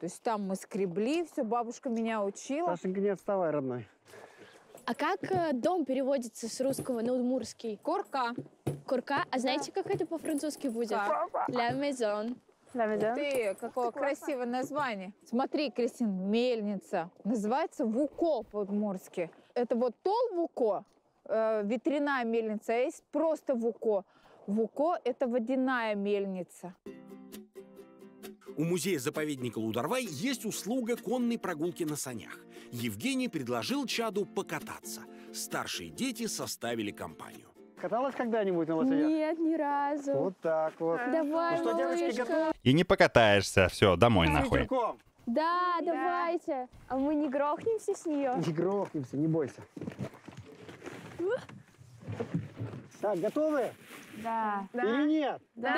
То есть там мы скребли все, бабушка меня учила. Сашенька, не отставай, родной. А как э, дом переводится с русского на удмурский? Курка. Курка. А знаете, как это по-французски будет? Ля мезон. Ламидон. Ты, какое Ты красивое название. Смотри, Кристин, мельница. Называется вуко по-удмурски. Это вот тол вуко, э, ветряная мельница, а есть просто вуко. Вуко – это водяная мельница. У музея-заповедника Лударвай есть услуга конной прогулки на санях. Евгений предложил Чаду покататься. Старшие дети составили компанию. Каталась когда-нибудь на лошадях? Нет, ни разу. Вот так вот. Давай, ну что, девочки, готовы? И не покатаешься. Все, домой С нахуй. Ветерком. Да, да, давайте. А мы не грохнемся с нее? Не грохнемся, не бойся. Так, готовы? Да. да. Или нет? Да.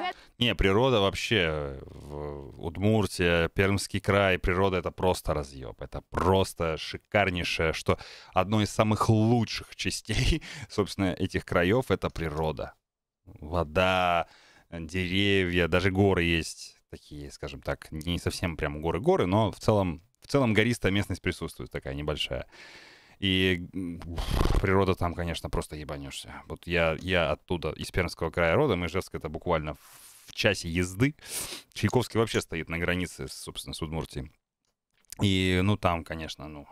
да. Не, природа вообще, в Удмуртия, Пермский край, природа это просто разъеб. Это просто шикарнейшее, что одно из самых лучших частей, (laughs) собственно, этих краев это природа. Вода, деревья, даже горы есть такие, скажем так, не совсем прям горы-горы, но в целом, в целом гористая местность присутствует такая небольшая. И ух, природа там, конечно, просто ебанешься. Вот я, я оттуда, из Пермского края родом, Ижевск — это буквально в часе езды. Чайковский вообще стоит на границе, собственно, с Удмуртией. И, ну, там, конечно, ну,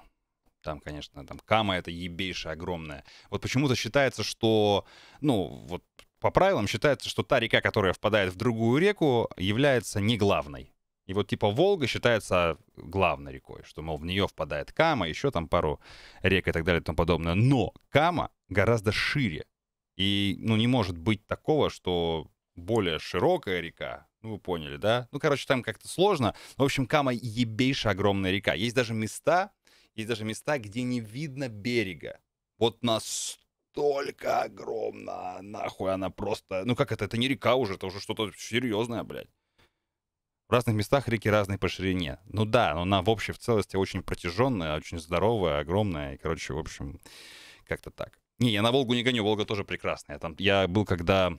там, конечно, там кама это ебейшая огромная. Вот почему-то считается, что, ну, вот по правилам считается, что та река, которая впадает в другую реку, является не главной. И вот типа Волга считается главной рекой, что, мол, в нее впадает Кама, еще там пару рек и так далее и тому подобное. Но Кама гораздо шире. И, ну, не может быть такого, что более широкая река, ну, вы поняли, да? Ну, короче, там как-то сложно. В общем, Кама ебейшая огромная река. Есть даже места, есть даже места, где не видно берега. Вот настолько огромно, нахуй она просто... Ну, как это? Это не река уже, это уже что-то серьезное, блядь. В разных местах реки разной по ширине. Ну да, но она в общей в целости очень протяженная, очень здоровая, огромная. И, короче, в общем, как-то так. Не, я на Волгу не гоню, Волга тоже прекрасная. Там, я был когда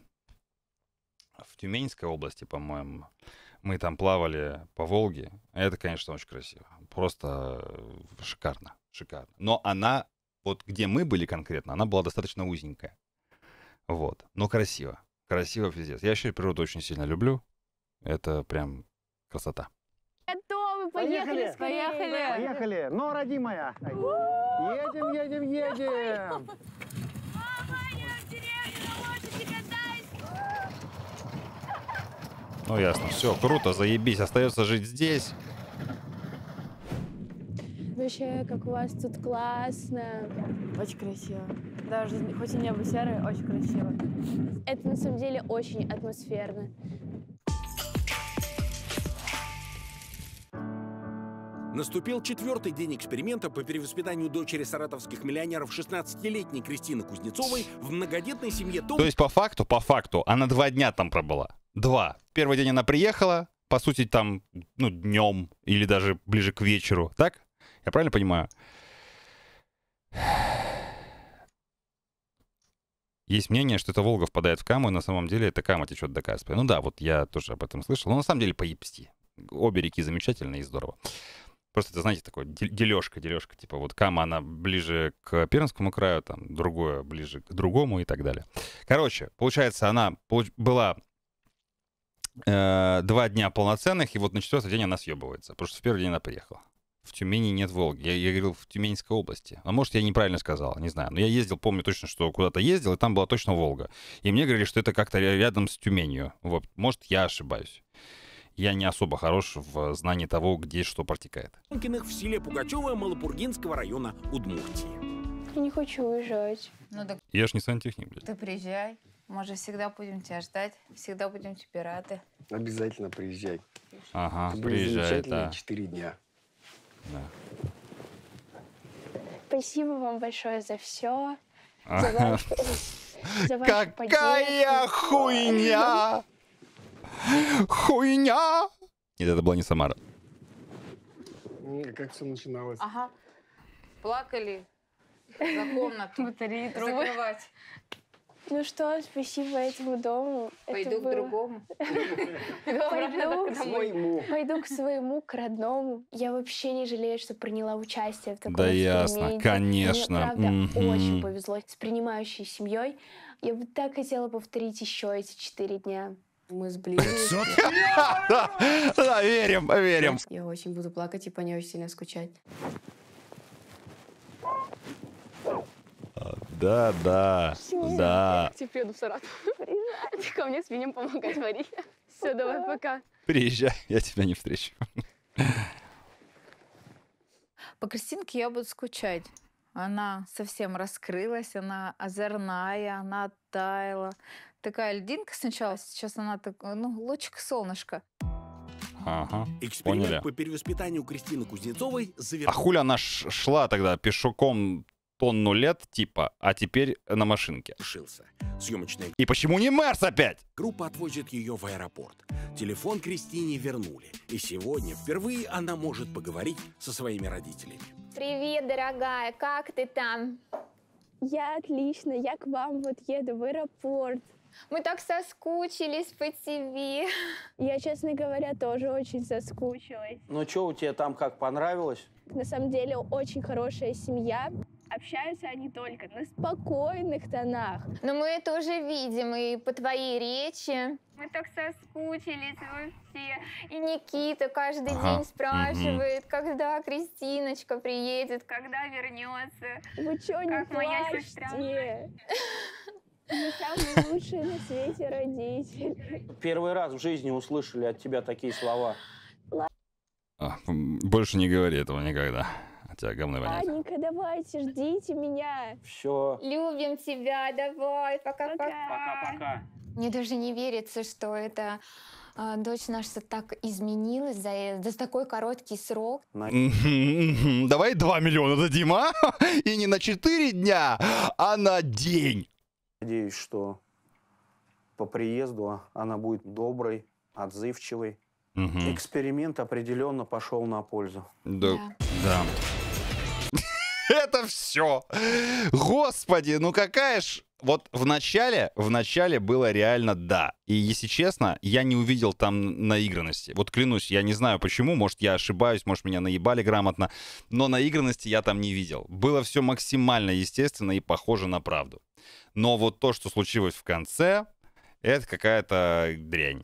в Тюменской области, по-моему, мы там плавали по Волге. Это, конечно, очень красиво. Просто э, шикарно, шикарно. Но она, вот где мы были конкретно, она была достаточно узенькая. Вот, но красиво. Красиво пиздец. Я вообще природу очень сильно люблю. Это прям красота. Готовы, поехали, поехали. поехали. Поехали. Но, ну, родимая, едем, едем, едем. Ну, ясно. Все, круто, заебись. Остается жить здесь. Вообще, как у вас тут классно. Очень красиво. Даже хоть и небо серое, очень красиво. Это на самом деле очень атмосферно. Наступил четвертый день эксперимента по перевоспитанию дочери саратовских миллионеров 16-летней Кристины Кузнецовой в многодетной семье Том... То есть по факту, по факту, она два дня там пробыла. Два. Первый день она приехала, по сути, там, ну, днем или даже ближе к вечеру, так? Я правильно понимаю? Есть мнение, что это Волга впадает в каму, и на самом деле это кама течет до Каспия. Ну да, вот я тоже об этом слышал. Но на самом деле по Епсти, Обе реки замечательные и здорово. Просто это, знаете, такое дележка, дележка, типа вот Кама, она ближе к Пермскому краю, там другое ближе к другому и так далее. Короче, получается, она получ... была э, два дня полноценных, и вот на четвертый день она съебывается, потому что в первый день она приехала. В Тюмени нет Волги. Я, я говорил, в Тюменской области. А может, я неправильно сказал, не знаю. Но я ездил, помню точно, что куда-то ездил, и там была точно Волга. И мне говорили, что это как-то рядом с Тюменью. Вот. Может, я ошибаюсь я не особо хорош в знании того, где что протекает. в селе Пугачева Малопургинского района Удмуртии. Ну, не хочу уезжать. Ну, так... Я ж не сантехник, блядь. Ты приезжай. Мы же всегда будем тебя ждать, всегда будем тебе рады. Обязательно приезжай. Ага, Это приезжай, да. четыре дня. Да. Спасибо вам большое за все. За вашу, за Какая поддержку. хуйня! Хуйня! Нет, это была не Самара. Как все начиналось? Ага. Плакали за комнату. Батареи трубы. Закрывать. Ну что, спасибо этому дому. Пойду к другому. (laughs) Пойду к своему. Пойду к своему, к родному. Я вообще не жалею, что приняла участие в таком Да ясно, конечно. очень повезло с принимающей семьей. Я бы так хотела повторить еще эти четыре дня. Мы сблизились. (laughs) Да, верим, верим. Я очень буду плакать и по ней очень сильно скучать. Да, да, да. Я приеду в Саратов. Приезжай. Ко мне с Винем помогать варить. Все, давай, пока. Приезжай, я тебя не встречу. По Кристинке я буду скучать. Она совсем раскрылась, она озорная, она оттаяла такая льдинка сначала, сейчас она так, э, ну, лучик солнышка. Ага, Эксперимент поняли. по перевоспитанию Кристины Кузнецовой завершен. А хуля она шла тогда пешком тонну лет, типа, а теперь на машинке. Решился. Съемочная... И почему не Мерс опять? Группа отвозит ее в аэропорт. Телефон Кристине вернули. И сегодня впервые она может поговорить со своими родителями. Привет, дорогая, как ты там? Я отлично, я к вам вот еду в аэропорт. Мы так соскучились по тебе. Я, честно говоря, тоже очень соскучилась. Ну что, у тебя там как понравилось? На самом деле, очень хорошая семья. Общаются они только на спокойных тонах. Но мы это уже видим и по твоей речи. Мы так соскучились вообще. И Никита каждый ага. день спрашивает, угу. когда Кристиночка приедет, когда вернется. Вы что, не как плачьте? Моя сестра. Вы ну, самый лучший на свете родитель. Первый раз в жизни услышали от тебя такие слова. А, больше не говори этого никогда. От а тебя говно давайте, ждите меня. Все. Любим тебя, давай, пока-пока. Пока-пока. Мне даже не верится, что эта э, дочь наша так изменилась за, за такой короткий срок. Давай 2 миллиона дадим, а? (laughs) И не на 4 дня, а на день. Надеюсь, что по приезду она будет доброй, отзывчивой. Угу. Эксперимент определенно пошел на пользу. Да. Да. (laughs) Это все. Господи, ну какая ж вот в начале, в начале было реально да. И если честно, я не увидел там наигранности. Вот клянусь, я не знаю почему, может я ошибаюсь, может меня наебали грамотно, но наигранности я там не видел. Было все максимально естественно и похоже на правду. Но вот то, что случилось в конце, это какая-то дрянь.